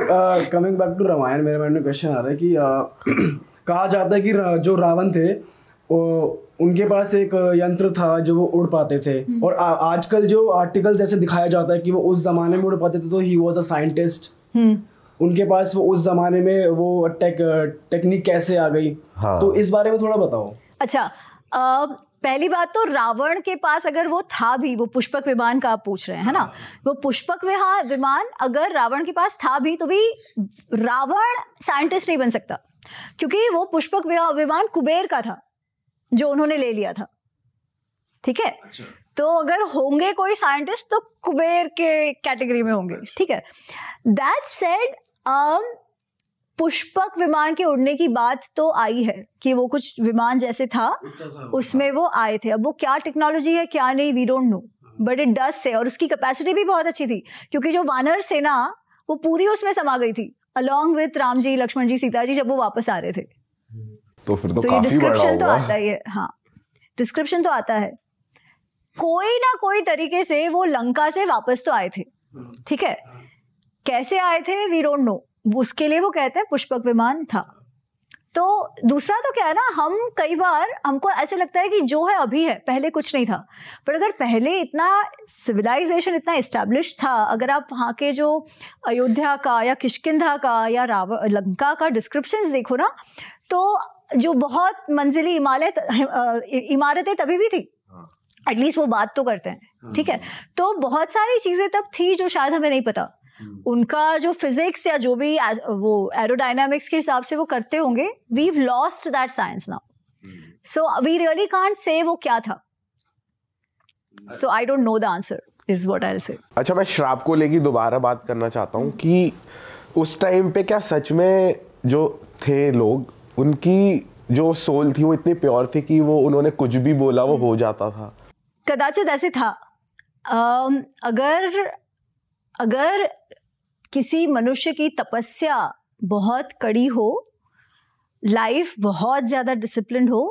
कमिंग बैक टू रामायण मेरे माइंड में क्वेश्चन आ रहा है कि uh, कहा जाता है कि uh, जो रावण थे वो उनके पास एक uh, यंत्र था जो वो उड़ पाते थे हम्म। और आजकल जो आर्टिकल जैसे दिखाया जाता है कि वो उस जमाने में उड़ पाते थे तो ही वॉज अ साइंटिस्ट उनके पास वो उस जमाने में वो टेक टेक्निक uh, कैसे आ गई हाँ। तो इस बारे में थोड़ा बताओ अच्छा आ, पहली बात तो रावण के पास अगर वो था भी वो पुष्पक विमान का आप पूछ रहे हैं है ना हाँ। वो पुष्पक विमान अगर रावण के पास था भी तो भी रावण साइंटिस्ट नहीं बन सकता क्योंकि वो पुष्पक विमान कुबेर का था जो उन्होंने ले लिया था ठीक है अच्छा। तो अगर होंगे कोई साइंटिस्ट तो कुबेर के कैटेगरी में होंगे अच्छा। ठीक है दैट सेड um, पुष्पक विमान के उड़ने की बात तो आई है कि वो कुछ विमान जैसे था उसमें वो आए थे अब वो क्या टेक्नोलॉजी है क्या नहीं we don't know but it does say और उसकी कैपेसिटी भी बहुत अच्छी थी क्योंकि जो वानर सेना वो पूरी उसमें समा गई थी अलॉन्ग विथ राम जी लक्ष्मण जी सीता जी जब वो वापस आ रहे थे तो फिर तो, तो ये डिस्क्रिप्शन तो आता ही है हाँ डिस्क्रिप्शन तो आता है कोई ना कोई तरीके से वो लंका से वापस तो आए थे हाँ। ठीक है कैसे आए थे वी डोंट नो उसके लिए वो कहते हैं पुष्पक विमान था तो दूसरा तो क्या है ना हम कई बार हमको ऐसे लगता है कि जो है अभी है पहले कुछ नहीं था पर अगर पहले इतना सिविलाइजेशन इतना इस्टेब्लिश था अगर आप वहाँ के जो अयोध्या का या किशकिंधा का या राव लंका का डिस्क्रिप्शन देखो ना तो जो बहुत मंजिली इमारत इमारतें तभी भी थी एटलीस्ट हाँ। वो बात तो करते हैं हाँ। ठीक है तो बहुत सारी चीज़ें तब थी जो शायद हमें नहीं पता Hmm. उनका जो फिजिक्स या जो भी वो एरोडाइनमिक्स के हिसाब से वो करते होंगे we lost that science now so we really can't say वो क्या था so I don't know the answer is what I will say अच्छा मैं श्राप को लेके दोबारा बात करना चाहता हूँ कि उस टाइम पे क्या सच में जो थे लोग उनकी जो सोल थी वो इतनी प्योर थी कि वो उन्होंने कुछ भी बोला वो hmm. हो जाता था कदाचित ऐसे था um, अगर अगर किसी मनुष्य की तपस्या बहुत कड़ी हो लाइफ बहुत ज़्यादा डिसिप्लिन हो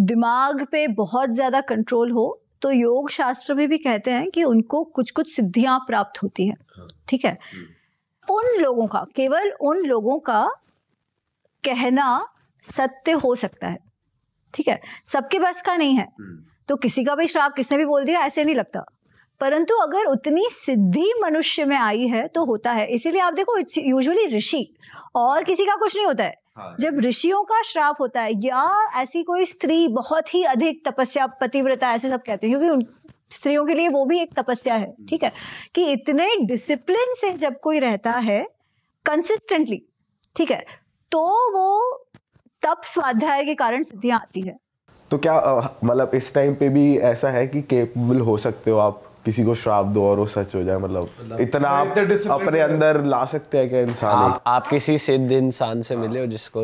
दिमाग पे बहुत ज़्यादा कंट्रोल हो तो योग शास्त्र में भी कहते हैं कि उनको कुछ कुछ सिद्धियाँ प्राप्त होती हैं हाँ। ठीक है हम्म। उन लोगों का केवल उन लोगों का कहना सत्य हो सकता है ठीक है सबके बस का नहीं है हम्म। तो किसी का भी श्राप किसने भी बोल दिया ऐसे नहीं लगता परंतु अगर उतनी सिद्धि मनुष्य में आई है तो होता है इसीलिए आप देखो इट्स यूजुअली ऋषि और किसी का कुछ नहीं होता है हाँ जब ऋषियों का श्राप होता है या ऐसी कोई स्त्री बहुत ही अधिक तपस्या पतिव्रता ऐसे सब कहते हैं क्योंकि स्त्रियों के लिए वो भी एक तपस्या है हम्म। ठीक है कि इतने डिसिप्लिन से जब कोई रहता है कंसिस्टेंटली ठीक है तो वो तप स्वाध्याय के कारण सिद्धियां आती है तो क्या मतलब इस टाइम पे भी ऐसा है कि केपेबल हो सकते हो आप किसी को श्राप दो और वो सच हो जाए मतलब, मतलब इतना आप अपने अंदर ला सकते हैं क्या इंसान आप, आप किसी सिद्ध इंसान से मिले हो जिसको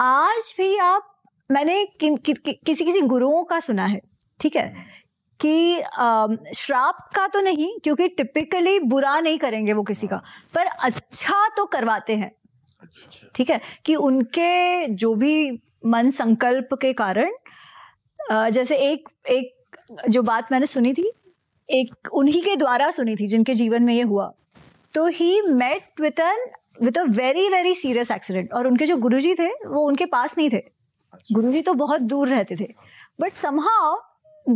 आज भी आप मैंने कि, कि, कि, किसी किसी गुरुओं का सुना है ठीक है कि श्राप का तो नहीं क्योंकि टिपिकली बुरा नहीं करेंगे वो किसी का पर अच्छा तो करवाते हैं ठीक है कि उनके जो भी मन संकल्प के कारण जैसे एक एक जो बात मैंने सुनी थी एक उन्हीं के द्वारा सुनी थी जिनके जीवन में ये हुआ तो he met with an with a very very serious accident और उनके जो गुरुजी थे वो उनके पास नहीं थे गुरुजी तो बहुत दूर रहते थे बट समहा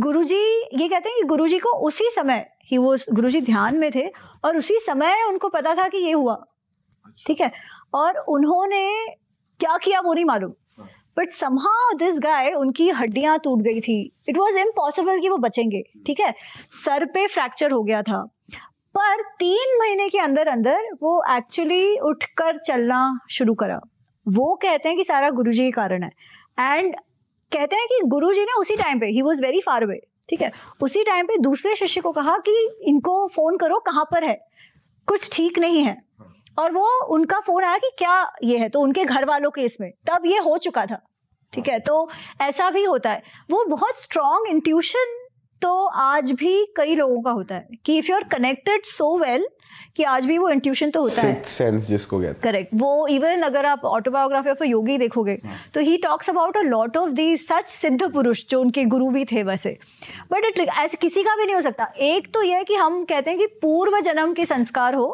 गुरुजी ये कहते हैं कि गुरुजी को उसी समय ही वो गुरुजी ध्यान में थे और उसी समय उनको पता था कि ये हुआ अच्छा। ठीक है और उन्होंने क्या किया वो नहीं मालूम बट समहा दिस गाय उनकी हड्डियां टूट गई थी इट वॉज इम्पॉसिबल कि वो बचेंगे ठीक है सर पे फ्रैक्चर हो गया था पर तीन महीने के अंदर अंदर वो एक्चुअली उठकर चलना शुरू करा वो कहते हैं कि सारा गुरुजी के कारण है एंड कहते हैं कि गुरुजी ने उसी टाइम पे ही वॉज वेरी फार अवे ठीक है उसी टाइम पे दूसरे शिष्य को कहा कि इनको फ़ोन करो कहाँ पर है कुछ ठीक नहीं है और वो उनका फोन आया कि क्या ये है तो उनके घर वालों के इसमें तब ये हो चुका था ठीक है तो ऐसा भी होता है वो बहुत स्ट्रांग इंट्यूशन तो आज भी कई लोगों का होता है कि if you are connected so well कि आज भी वो इंट्यूशन तो होता है सेंस जिसको कहते करेक्ट वो इवन अगर आप ऑटोबायोग्राफी ऑफ योगी देखोगे हाँ। तो he talks about a lot of the such सिद्ध पुरुष जो उनके गुरु भी थे वैसे बट इट ऐसे किसी का भी नहीं हो सकता एक तो यह है कि हम कहते हैं कि पूर्व जन्म के संस्कार हो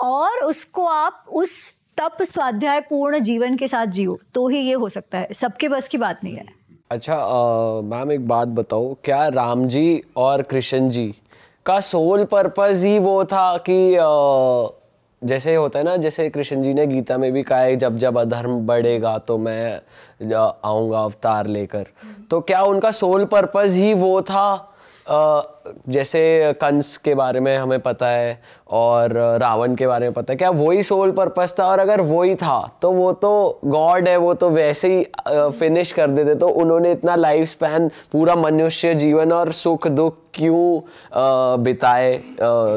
और उसको आप उस तप स्वाध्याय पूर्ण जीवन के साथ जियो तो ही ये हो सकता है सबके बस की बात नहीं है अच्छा मैम एक बात बताओ क्या राम जी और कृष्ण जी का सोल पर्पज़ ही वो था कि आ, जैसे होता है ना जैसे कृष्ण जी ने गीता में भी कहा है जब जब अधर्म बढ़ेगा तो मैं आऊंगा अवतार लेकर तो क्या उनका सोल पर्पज़ ही वो था जैसे कंस के बारे में हमें पता है और रावण के बारे में पता है क्या वही सोल पर्पज था और अगर वही था तो वो तो गॉड है वो तो वैसे ही फिनिश कर देते तो उन्होंने इतना लाइफ स्पैन पूरा मनुष्य जीवन और सुख दुख क्यों बिताए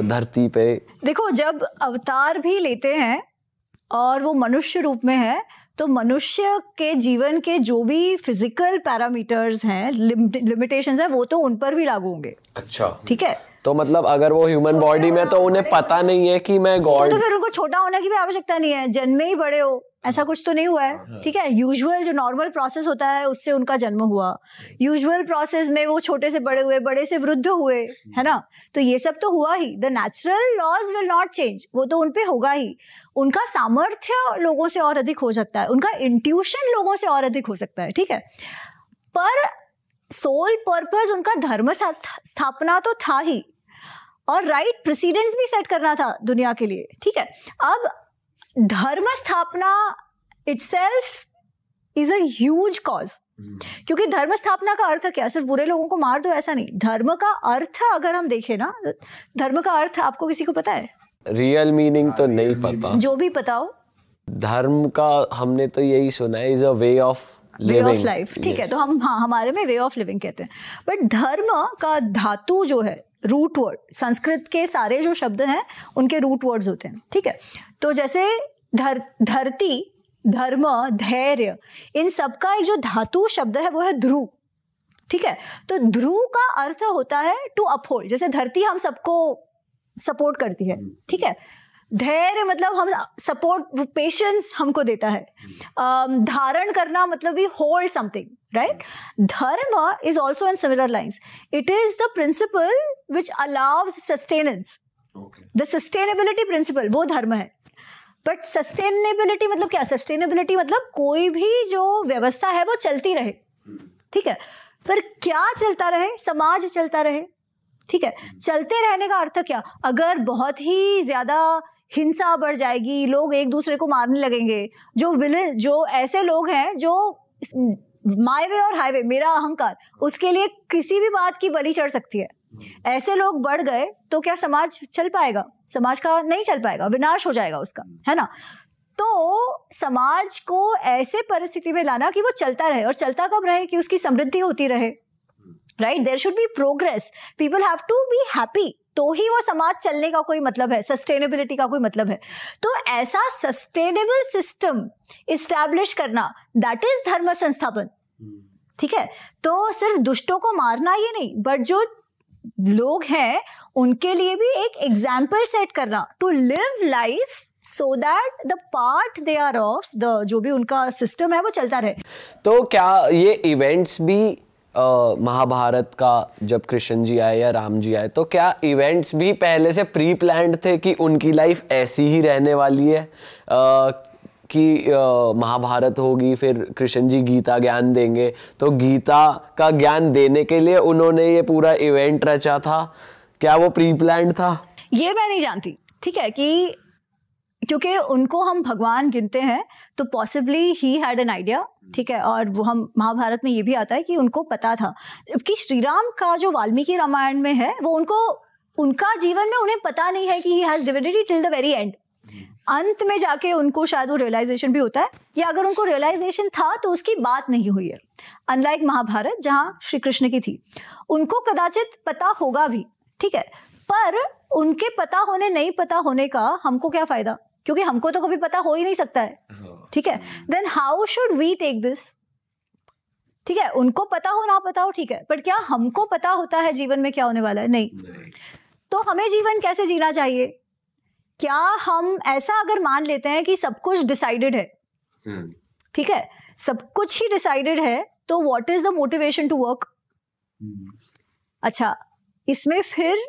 धरती पे देखो जब अवतार भी लेते हैं और वो मनुष्य रूप में है तो मनुष्य के जीवन के जो भी फिजिकल पैरामीटर्स हैं लिमिटेशंस है वो तो उन पर भी लागू होंगे अच्छा ठीक है तो मतलब अगर वो ह्यूमन बॉडी में तो उन्हें पता नहीं है कि मैं गॉड तो, तो फिर उनको छोटा होने की भी आवश्यकता नहीं है जन्मे ही बड़े हो ऐसा हाँ। कुछ तो नहीं हुआ है हाँ। ठीक है यूजुअल जो नॉर्मल प्रोसेस होता है उससे उनका जन्म हुआ यूजुअल प्रोसेस में वो छोटे से बड़े हुए बड़े से वृद्ध हुए है ना तो ये सब तो हुआ ही the natural laws will not change वो तो उन होगा ही उनका सामर्थ्य लोगों से और अधिक हो सकता है उनका इंट्यूशन लोगों से और अधिक हो सकता है ठीक है पर सोल पर्पज उनका धर्म स्थापना तो था ही और राइट right प्रेसिडेंट्स भी सेट करना था दुनिया के लिए ठीक है अब धर्म स्थापना itself is a huge cause क्योंकि धर्म स्थापना का अर्थ क्या सिर्फ बुरे लोगों को मार दो ऐसा नहीं धर्म का अर्थ अगर हम देखें ना धर्म का अर्थ आपको किसी को पता है रियल मीनिंग तो नहीं पता जो भी पता हो धर्म का हमने तो यही सुना है is a way of way of life ठीक है तो हम हाँ हमारे में वे ऑफ लिविंग कहते हैं बट धर्म का धातु जो है रूट वर्ड संस्कृत के सारे जो शब्द हैं उनके रूट वर्ड्स होते हैं ठीक है तो जैसे धर धरती धर्म धैर्य इन सब का एक जो धातु शब्द है वो है ध्रुव ठीक है तो ध्रुव का अर्थ होता है टू अपहोल्ड जैसे धरती हम सबको सपोर्ट करती है हम्म। ठीक है धैर्य मतलब हम सपोर्ट पेशेंस हमको देता है हम्म। धारण करना मतलब we hold something right dharma is also in similar lines it is the principle which allows sustenance the sustainability principle wo dharma hai but sustainability मतलब क्या सस्टेनेबिलिटी मतलब कोई भी जो व्यवस्था है वो चलती रहे ठीक है पर क्या चलता रहे समाज चलता रहे ठीक है चलते रहने का अर्थ क्या अगर बहुत ही ज्यादा हिंसा बढ़ जाएगी लोग एक दूसरे को मारने लगेंगे जो विलेज जो ऐसे लोग हैं जो माई वे और हाईवे मेरा अहंकार उसके लिए किसी भी बात की बलि चढ़ सकती है ऐसे लोग बढ़ गए तो क्या समाज चल पाएगा समाज का नहीं चल पाएगा विनाश हो जाएगा उसका है ना तो समाज को ऐसे परिस्थिति में लाना कि वो चलता रहे और चलता कब रहे कि उसकी समृद्धि होती रहे right there should be progress people have to be happy तो ही वो समाज चलने का कोई मतलब है सस्टेनेबिलिटी का कोई मतलब है तो ऐसा सस्टेनेबल सिस्टम इस्टेब्लिश करना दैट इज धर्म संस्थापन हम्म। ठीक है तो सिर्फ दुष्टों को मारना ये नहीं बट जो लोग हैं उनके लिए भी एक एग्जाम्पल सेट करना to live life so that the part they are of the जो भी उनका सिस्टम है वो चलता रहे तो क्या ये इवेंट्स भी महाभारत का जब कृष्ण जी आए या राम जी आए तो क्या इवेंट्स भी पहले से प्री प्लान थे कि उनकी लाइफ ऐसी ही रहने वाली है आ, कि महाभारत होगी फिर कृष्ण जी गीता ज्ञान देंगे तो गीता का ज्ञान देने के लिए उन्होंने ये पूरा इवेंट रचा था क्या वो प्री प्लान था ये मैं नहीं जानती ठीक है कि क्योंकि उनको हम भगवान गिनते हैं तो possibly he had an idea ठीक है और वो हम महाभारत में ये भी आता है कि उनको पता था जबकि श्री राम का जो वाल्मीकि रामायण में है वो उनको उनका जीवन में उन्हें पता नहीं है कि ही हैज़ डिविडिटी टिल द वेरी एंड अंत में जाके उनको शायद वो रियलाइजेशन भी होता है या अगर उनको रियलाइजेशन था तो उसकी बात नहीं हुई है अनलाइक महाभारत जहाँ श्री कृष्ण की थी उनको कदाचित पता होगा भी ठीक है पर उनके पता होने नहीं पता होने का हमको क्या फ़ायदा क्योंकि हमको तो कभी पता हो ही नहीं सकता है हाँ। ठीक है then how should we take this ठीक है उनको पता हो ना पता हो ठीक है पर क्या हमको पता होता है जीवन में क्या होने वाला है नहीं, नहीं। तो हमें जीवन कैसे जीना चाहिए क्या हम ऐसा अगर मान लेते हैं कि सब कुछ डिसाइडेड है हम्म। ठीक है सब कुछ ही डिसाइडेड है तो what is the motivation to work अच्छा इसमें फिर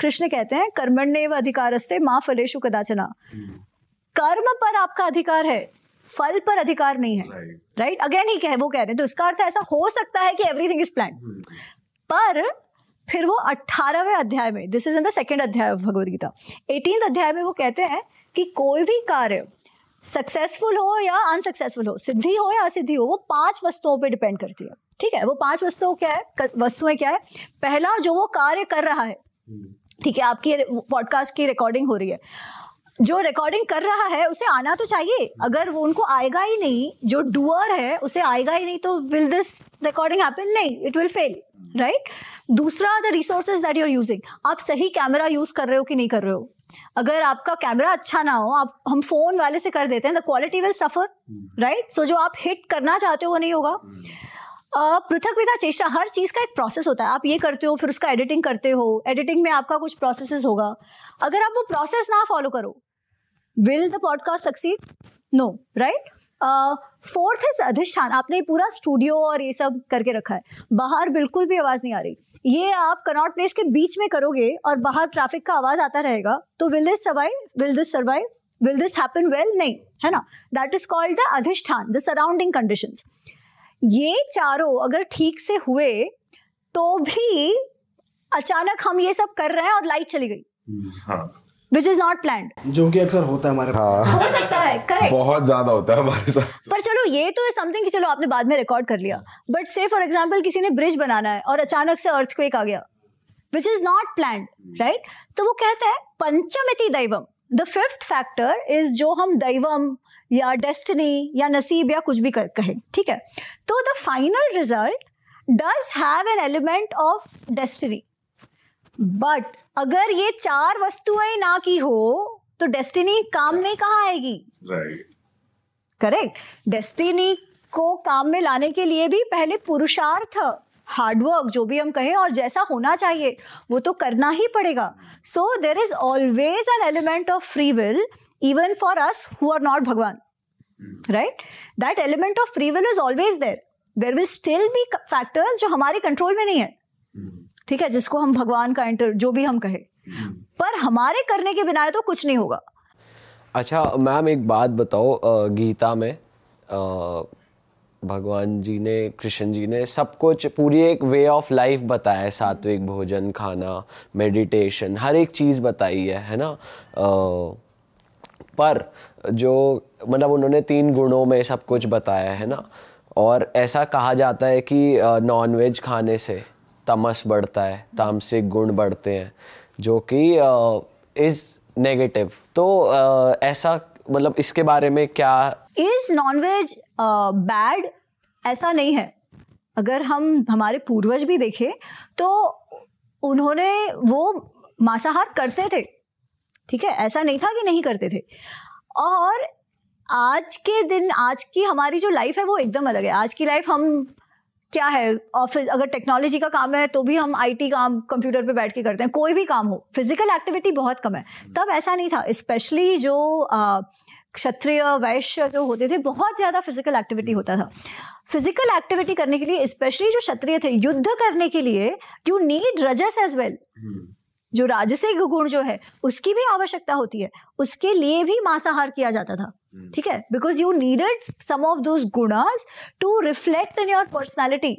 कृष्ण कहते हैं कर्मण्य व अधिकारस्ते माँ फलेशु कदाचना हम्म। कर्म पर आपका अधिकार है फल पर अधिकार नहीं है राइट अगेन ही कह वो कहते हैं तो इसका अर्थ ऐसा हो सकता है कि एवरीथिंग इज प्लान पर फिर वो अट्ठारहवें अध्याय में this is in the second अध्याय ऑफ भगवदगीता एटीन अध्याय में वो कहते हैं कि कोई भी कार्य सक्सेसफुल हो या अनसक्सेसफुल हो सिद्धि हो या असिद्धि हो वो पांच वस्तुओं पे डिपेंड करती है ठीक है वो पांच वस्तुओं क्या है वस्तुएं क्या है पहला जो वो कार्य कर रहा है hmm. ठीक है आपकी पॉडकास्ट की रिकॉर्डिंग हो रही है जो रिकॉर्डिंग कर रहा है उसे आना तो चाहिए अगर वो उनको आएगा ही नहीं जो डुअर है उसे आएगा ही नहीं तो विल दिस रिकॉर्डिंग हैपन नहीं इट विल फेल राइट दूसरा the resources that you are using आप सही कैमरा यूज कर रहे हो कि नहीं कर रहे हो अगर आपका कैमरा अच्छा ना हो आप हम फोन वाले से कर देते हैं the quality will suffer right so जो आप हिट करना चाहते हो वो नहीं होगा हम्म। पृथक विधा चेष्टा हर चीज़ का एक प्रोसेस होता है आप ये करते हो फिर उसका एडिटिंग करते हो एडिटिंग में आपका कुछ प्रोसेस होगा अगर आप वो प्रोसेस ना फॉलो करो will the podcast succeed no right fourth is अधिष्ठान आपने पूरा स्टूडियो और ये सब करके रखा है बाहर बिल्कुल भी आवाज़ नहीं आ रही ये आप कनॉट प्लेस के बीच में करोगे और बाहर ट्रैफिक का आवाज़ आता रहेगा तो will this survive will this survive will this happen well नहीं है ना दैट इज कॉल्ड द अधिष्ठान द सराउंडिंग कंडीशन ये चारों अगर ठीक से हुए तो भी अचानक हम ये सब कर रहे हैं और लाइट चली गई हम्म, हाँ विच इज नॉट प्लान जो कि अक्सर होता है हमारे हाँ। हो सकता है करेक्ट बहुत ज्यादा होता है हमारे साथ पर चलो ये तो है समथिंग कि चलो आपने बाद में रिकॉर्ड कर लिया बट से फॉर एग्जाम्पल किसी ने ब्रिज बनाना है और अचानक से अर्थक्वेक आ गया which is not plan right तो वो कहता है पंचमिति दैवम द फिफ्थ फैक्टर इज जो हम दैवम या डेस्टिनी या नसीब या कुछ भी कर कहें ठीक है तो the final result does have an element of destiny but अगर ये चार वस्तुएं ना की हो तो डेस्टिनी काम में कहा आएगी करेक्ट डेस्टिनी को काम में लाने के लिए भी पहले पुरुषार्थ हार्डवर्क जो भी हम कहें और जैसा होना चाहिए वो तो करना ही पड़ेगा so there is always an element of free will even for us who are not भगवान right that element of free will is always there there will still be factors जो हमारे कंट्रोल में नहीं है hmm. ठीक है जिसको हम भगवान का इंटर जो भी हम कहे हम्म। पर हमारे करने के बिना तो कुछ नहीं होगा अच्छा मैम एक बात बताओ गीता में भगवान जी ने कृष्ण जी ने सब कुछ पूरी एक वे ऑफ लाइफ बताया है सात्विक भोजन खाना मेडिटेशन हर एक चीज़ बताई है है ना आ, पर जो मतलब उन्होंने तीन गुणों में सब कुछ बताया है ना और ऐसा कहा जाता है कि नॉनवेज खाने से तमस बढ़ता है तामसिक गुण बढ़ते हैं जो कि इज़ नेगेटिव तो ऐसा मतलब इसके बारे में क्या इज नॉनवेज बैड ऐसा नहीं है अगर हम हमारे पूर्वज भी देखें तो उन्होंने वो मांसाहार करते थे ठीक है ऐसा नहीं था कि नहीं करते थे और आज के दिन आज की हमारी जो लाइफ है वो एकदम अलग है आज की लाइफ हम क्या है ऑफिस अगर टेक्नोलॉजी का काम है तो भी हम आईटी काम कंप्यूटर पे बैठ के करते हैं कोई भी काम हो फिजिकल एक्टिविटी बहुत कम है तब ऐसा नहीं था स्पेशली जो क्षत्रिय वैश्य जो होते थे बहुत ज़्यादा फिजिकल एक्टिविटी होता था फिजिकल एक्टिविटी करने के लिए स्पेशली जो क्षत्रिय थे युद्ध करने के लिए यू नीड रजस एज वेल जो राजसिक गुण जो है उसकी भी आवश्यकता होती है उसके लिए भी मांसाहार किया जाता था हम्म। ठीक है because you needed some of those गुणास to reflect in your personality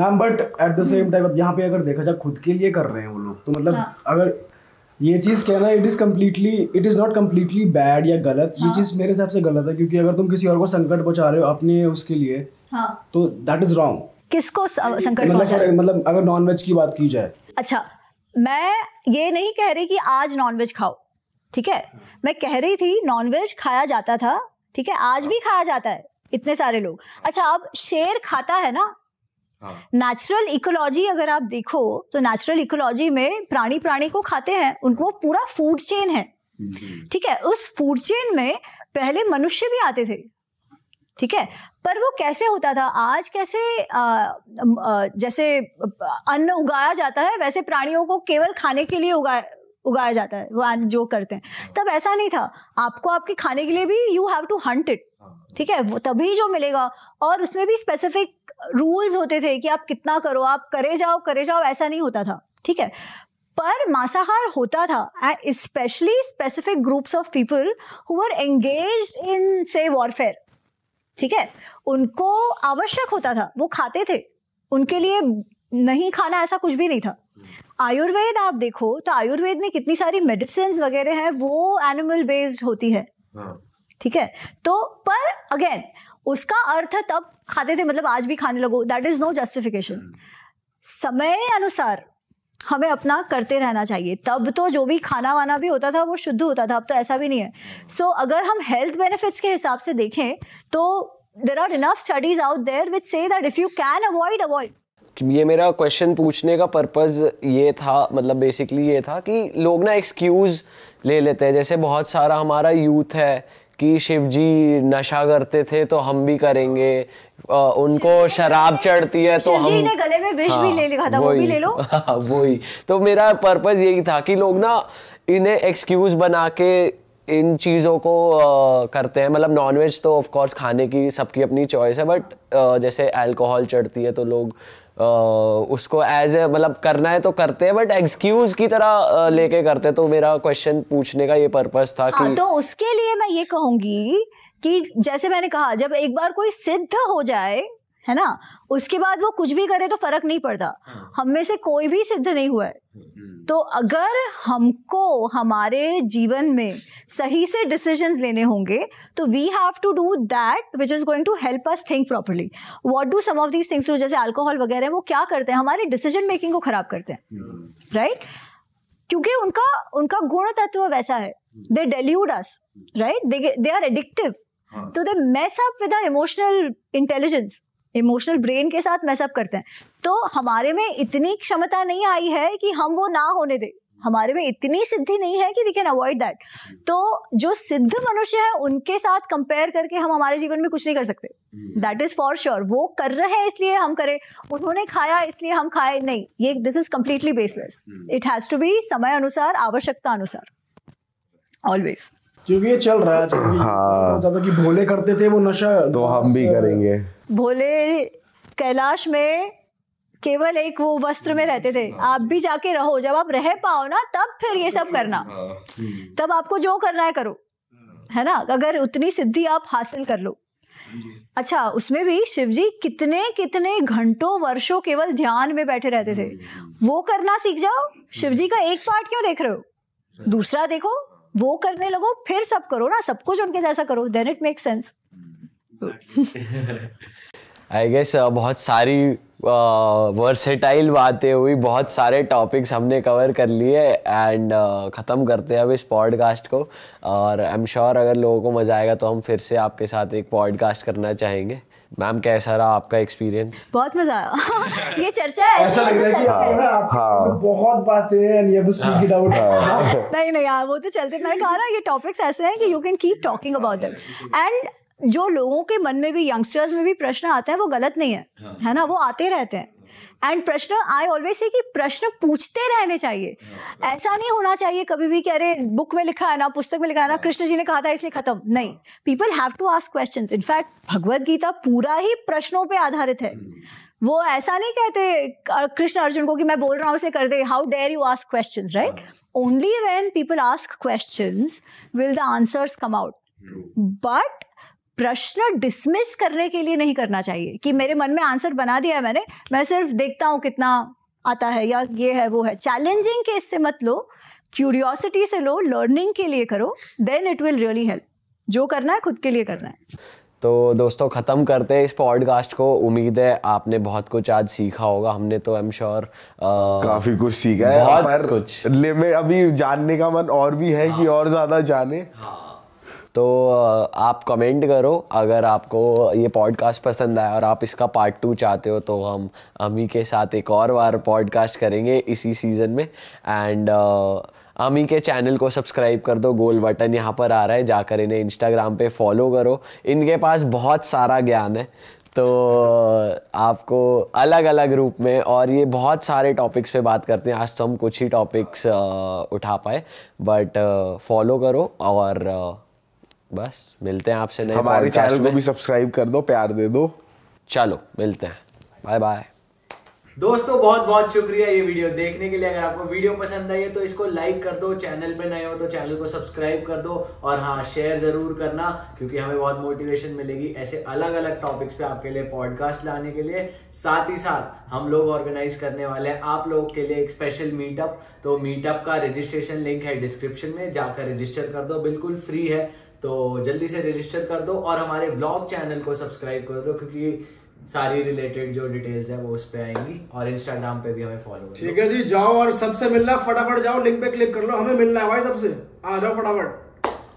ma'am but at the same time अब यहाँ पे अगर देखा जाए खुद के लिए कर रहे हैं वो लोग तो मतलब हाँ. अगर ये चीज़ कहना it is completely it is not completely bad या गलत हाँ. ये चीज़ मेरे हिसाब से गलत है क्योंकि अगर तुम किसी और को संकट पहुंचा रहे हो अपने उसके लिए हाँ. तो दैट इज़ रॉन्ग किसको संकट मतलब मतलब अगर नॉनवेज की बात की जाए अच्छा मैं ये नहीं कह रही कि आज नॉनवेज खाओ ठीक है मैं कह रही थी नॉनवेज खाया जाता था ठीक है आज भी खाया जाता है इतने सारे लोग अच्छा अब शेर खाता है ना नेचुरल हाँ। इकोलॉजी अगर आप देखो तो नेचुरल इकोलॉजी में प्राणी प्राणी को खाते हैं उनको पूरा फूड चेन है ठीक है उस फूड चेन में पहले मनुष्य भी आते थे ठीक है पर वो कैसे होता था आज कैसे आ, आ, जैसे अन्न उगाया जाता है वैसे प्राणियों को केवल खाने के लिए उगा उगाया जाता है वो जो करते हैं तब ऐसा नहीं था आपको आपके खाने के लिए भी you have to hunt it ठीक है वो तभी जो मिलेगा और उसमें भी स्पेसिफिक रूल्स होते थे कि आप कितना करो आप करे जाओ करे जाओ ऐसा नहीं होता था ठीक है पर मांसाहार होता था and specially specific groups of people who are engage in से वॉरफेयर ठीक है उनको आवश्यक होता था वो खाते थे उनके लिए नहीं खाना ऐसा कुछ भी नहीं था आयुर्वेद आप देखो तो आयुर्वेद में कितनी सारी मेडिसिन वगैरह हैं वो एनिमल बेस्ड होती है हाँ। ठीक है तो पर अगेन उसका अर्थ तब खाते थे मतलब आज भी खाने लगो दैट इज नो जस्टिफिकेशन समय अनुसार हमें अपना करते रहना चाहिए तब तो जो भी खाना वाना भी होता था वो शुद्ध होता था अब तो ऐसा भी नहीं है सो so, अगर हम हेल्थ बेनिफिट्स के हिसाब से देखें तो there are enough studies out there which say that if you can avoid avoid ये मेरा क्वेश्चन पूछने का पर्पज़ ये था मतलब बेसिकली ये था कि लोग ना एक्सक्यूज़ ले लेते हैं जैसे बहुत सारा हमारा यूथ है कि शिव जी नशा करते थे तो हम भी करेंगे आ, उनको शराब चढ़ती है तो हम ने गले में विष हाँ, भी ले लिखा था वो भी ले लो हाँ, वही तो मेरा पर्पज यही था कि लोग ना इन्हें एक्सक्यूज बना के इन चीज़ों को आ, करते हैं मतलब नॉनवेज तो ऑफ कोर्स खाने की सबकी अपनी चॉइस है बट आ, जैसे अल्कोहल चढ़ती है तो लोग उसको एज ए मतलब करना है तो करते हैं बट एक्सक्यूज की तरह लेके करते तो मेरा क्वेश्चन पूछने का ये पर्पज था हाँ, कि तो उसके लिए मैं ये कहूंगी कि जैसे मैंने कहा जब एक बार कोई सिद्ध हो जाए है ना उसके बाद वो कुछ भी करे तो फर्क नहीं पड़ता हाँ। हम में से कोई भी सिद्ध नहीं हुआ है हम्म। तो अगर हमको हमारे जीवन में सही से डिसीजंस लेने होंगे तो we have to do that which is going to help us think properly what do some of these things to जैसे अल्कोहल वगैरह वो क्या करते हैं हमारे डिसीजन मेकिंग को ख़राब करते हैं राइट हम्म। right? क्योंकि उनका उनका गुण तत्व वैसा है they deluded us right they are addictive तो they mess up with our emotional intelligence emotional brain के साथ मैसअप करते हैं तो हमारे में इतनी क्षमता नहीं आई है कि हम वो ना होने दें हमारे में इतनी सिद्धि नहीं है कि वी कैन अवॉइड दैट तो जो सिद्ध मनुष्य है उनके साथ कंपेयर करके हम हमारे जीवन में कुछ नहीं कर सकते दैट इज फॉर श्योर वो कर रहे हैं इसलिए हम करें उन्होंने खाया इसलिए हम खाए नहीं ये this is completely baseless it has to be समय अनुसार आवश्यकता अनुसार ऑलवेज क्योंकि ये चल रहा है हाँ ज्यादा कि भोले करते थे वो नशा तो हम भी करेंगे भोले कैलाश में केवल एक वो वस्त्र में रहते थे हाँ। आप भी जाके रहो जब आप रह पाओ ना तब फिर ये सब करना हाँ, हम्म। तब आपको जो करना है करो है ना अगर उतनी सिद्धि आप हासिल कर लो अच्छा उसमें भी शिव जी कितने कितने घंटों वर्षों केवल ध्यान में बैठे रहते थे हम्म। वो करना सीख जाओ शिव जी का एक पार्ट क्यों देख रहे हो हाँ। दूसरा देखो वो करने लगो फिर सब करो ना सब कुछ उनके जैसा करो then it make sense I guess बहुत सारी वर्सेटाइल uh, बातें हुई बहुत सारे टॉपिक्स हमने कवर कर लिए एंड uh, ख़त्म करते हैं अब इस पॉडकास्ट को और आई एम श्योर अगर लोगों को मज़ा आएगा तो हम फिर से आपके साथ एक पॉडकास्ट करना चाहेंगे मैम कैसा रहा आपका एक्सपीरियंस बहुत मजा आया ये चर्चा है ऐसा लग रहा है कि हाँ, हाँ, हाँ। बहुत बातें हैं and you have speak it out नहीं नहीं यार हाँ, वो तो चलते मैं कह रहा ये टॉपिक्स ऐसे हैं कि you can keep talking about them and जो लोगों के मन में भी यंगस्टर्स में भी प्रश्न आता है वो गलत नहीं है हाँ. है ना वो आते रहते हैं एंड प्रश्न आई ऑलवेज से कि प्रश्न पूछते रहने चाहिए ऐसा नहीं होना चाहिए कभी भी कि अरे बुक में लिखा है ना पुस्तक में लिखा है ना कृष्ण जी ने कहा था इसलिए खत्म नहीं people have to ask question in fact Bhagavad Gita पूरा ही प्रश्नों पर आधारित है hmm. वो ऐसा नहीं कहते कृष्ण अर्जुन को कि मैं बोल रहा हूँ उसे कर दे how dare you ask question right only when people ask question will the answers come out but प्रश्न डिसमिस करने के लिए नहीं करना चाहिए कि मेरे मन में आंसर बना दिया है मैंने मैं सिर्फ देखता हूँ कितना आता है या ये है वो है चैलेंजिंग केस से मत लो क्यूरियोसिटी से लो लर्निंग के लिए करो then it will really help जो करना है खुद के लिए करना है तो दोस्तों ख़त्म करते हैं इस पॉडकास्ट को उम्मीद है आपने बहुत कुछ आज सीखा होगा हमने तो आई एम श्योर काफ़ी कुछ सीखा है बहुत पर कुछ लिमिट अभी जानने का मन और भी है हाँ। कि और ज़्यादा जाने हाँ। तो आप कमेंट करो अगर आपको ये पॉडकास्ट पसंद आया और आप इसका पार्ट टू चाहते हो तो हम अमी के साथ एक और बार पॉडकास्ट करेंगे इसी सीज़न में एंड अमी के चैनल को सब्सक्राइब कर दो गोल बटन यहाँ पर आ रहा है जाकर इन्हें इंस्टाग्राम पे फॉलो करो इनके पास बहुत सारा ज्ञान है तो आपको अलग अलग रूप में और ये बहुत सारे टॉपिक्स पे बात करते हैं आज तो हम कुछ ही टॉपिक्स उठा पाए बट फॉलो करो और बस मिलते हैं आपसे नहीं हमारे चैनल को भी सब्सक्राइब कर दो प्यार दे दो चलो मिलते हैं बाय बाय दोस्तों बहुत बहुत शुक्रिया ये वीडियो देखने के लिए अगर आपको वीडियो पसंद आई है तो इसको लाइक कर दो चैनल पे नए हो तो चैनल को सब्सक्राइब कर दो और हाँ शेयर जरूर करना क्योंकि हमें बहुत मोटिवेशन मिलेगी ऐसे अलग अलग टॉपिक्स पे आपके लिए पॉडकास्ट लाने के लिए साथ ही साथ हम लोग ऑर्गेनाइज करने वाले हैं आप लोगों के लिए एक स्पेशल मीटअप तो मीटअप का रजिस्ट्रेशन लिंक है डिस्क्रिप्शन में जाकर रजिस्टर कर दो बिल्कुल फ्री है तो जल्दी से रजिस्टर कर दो और हमारे ब्लॉग चैनल को सब्सक्राइब कर दो क्योंकि सारी रिलेटेड जो डिटेल्स है वो उस पर आएंगी और इंस्टाग्राम पे भी हमें फॉलो ठीक है जी जाओ और सबसे मिलना फटाफट जाओ लिंक पे क्लिक कर लो हमें मिलना है भाई सबसे आ जाओ फटाफट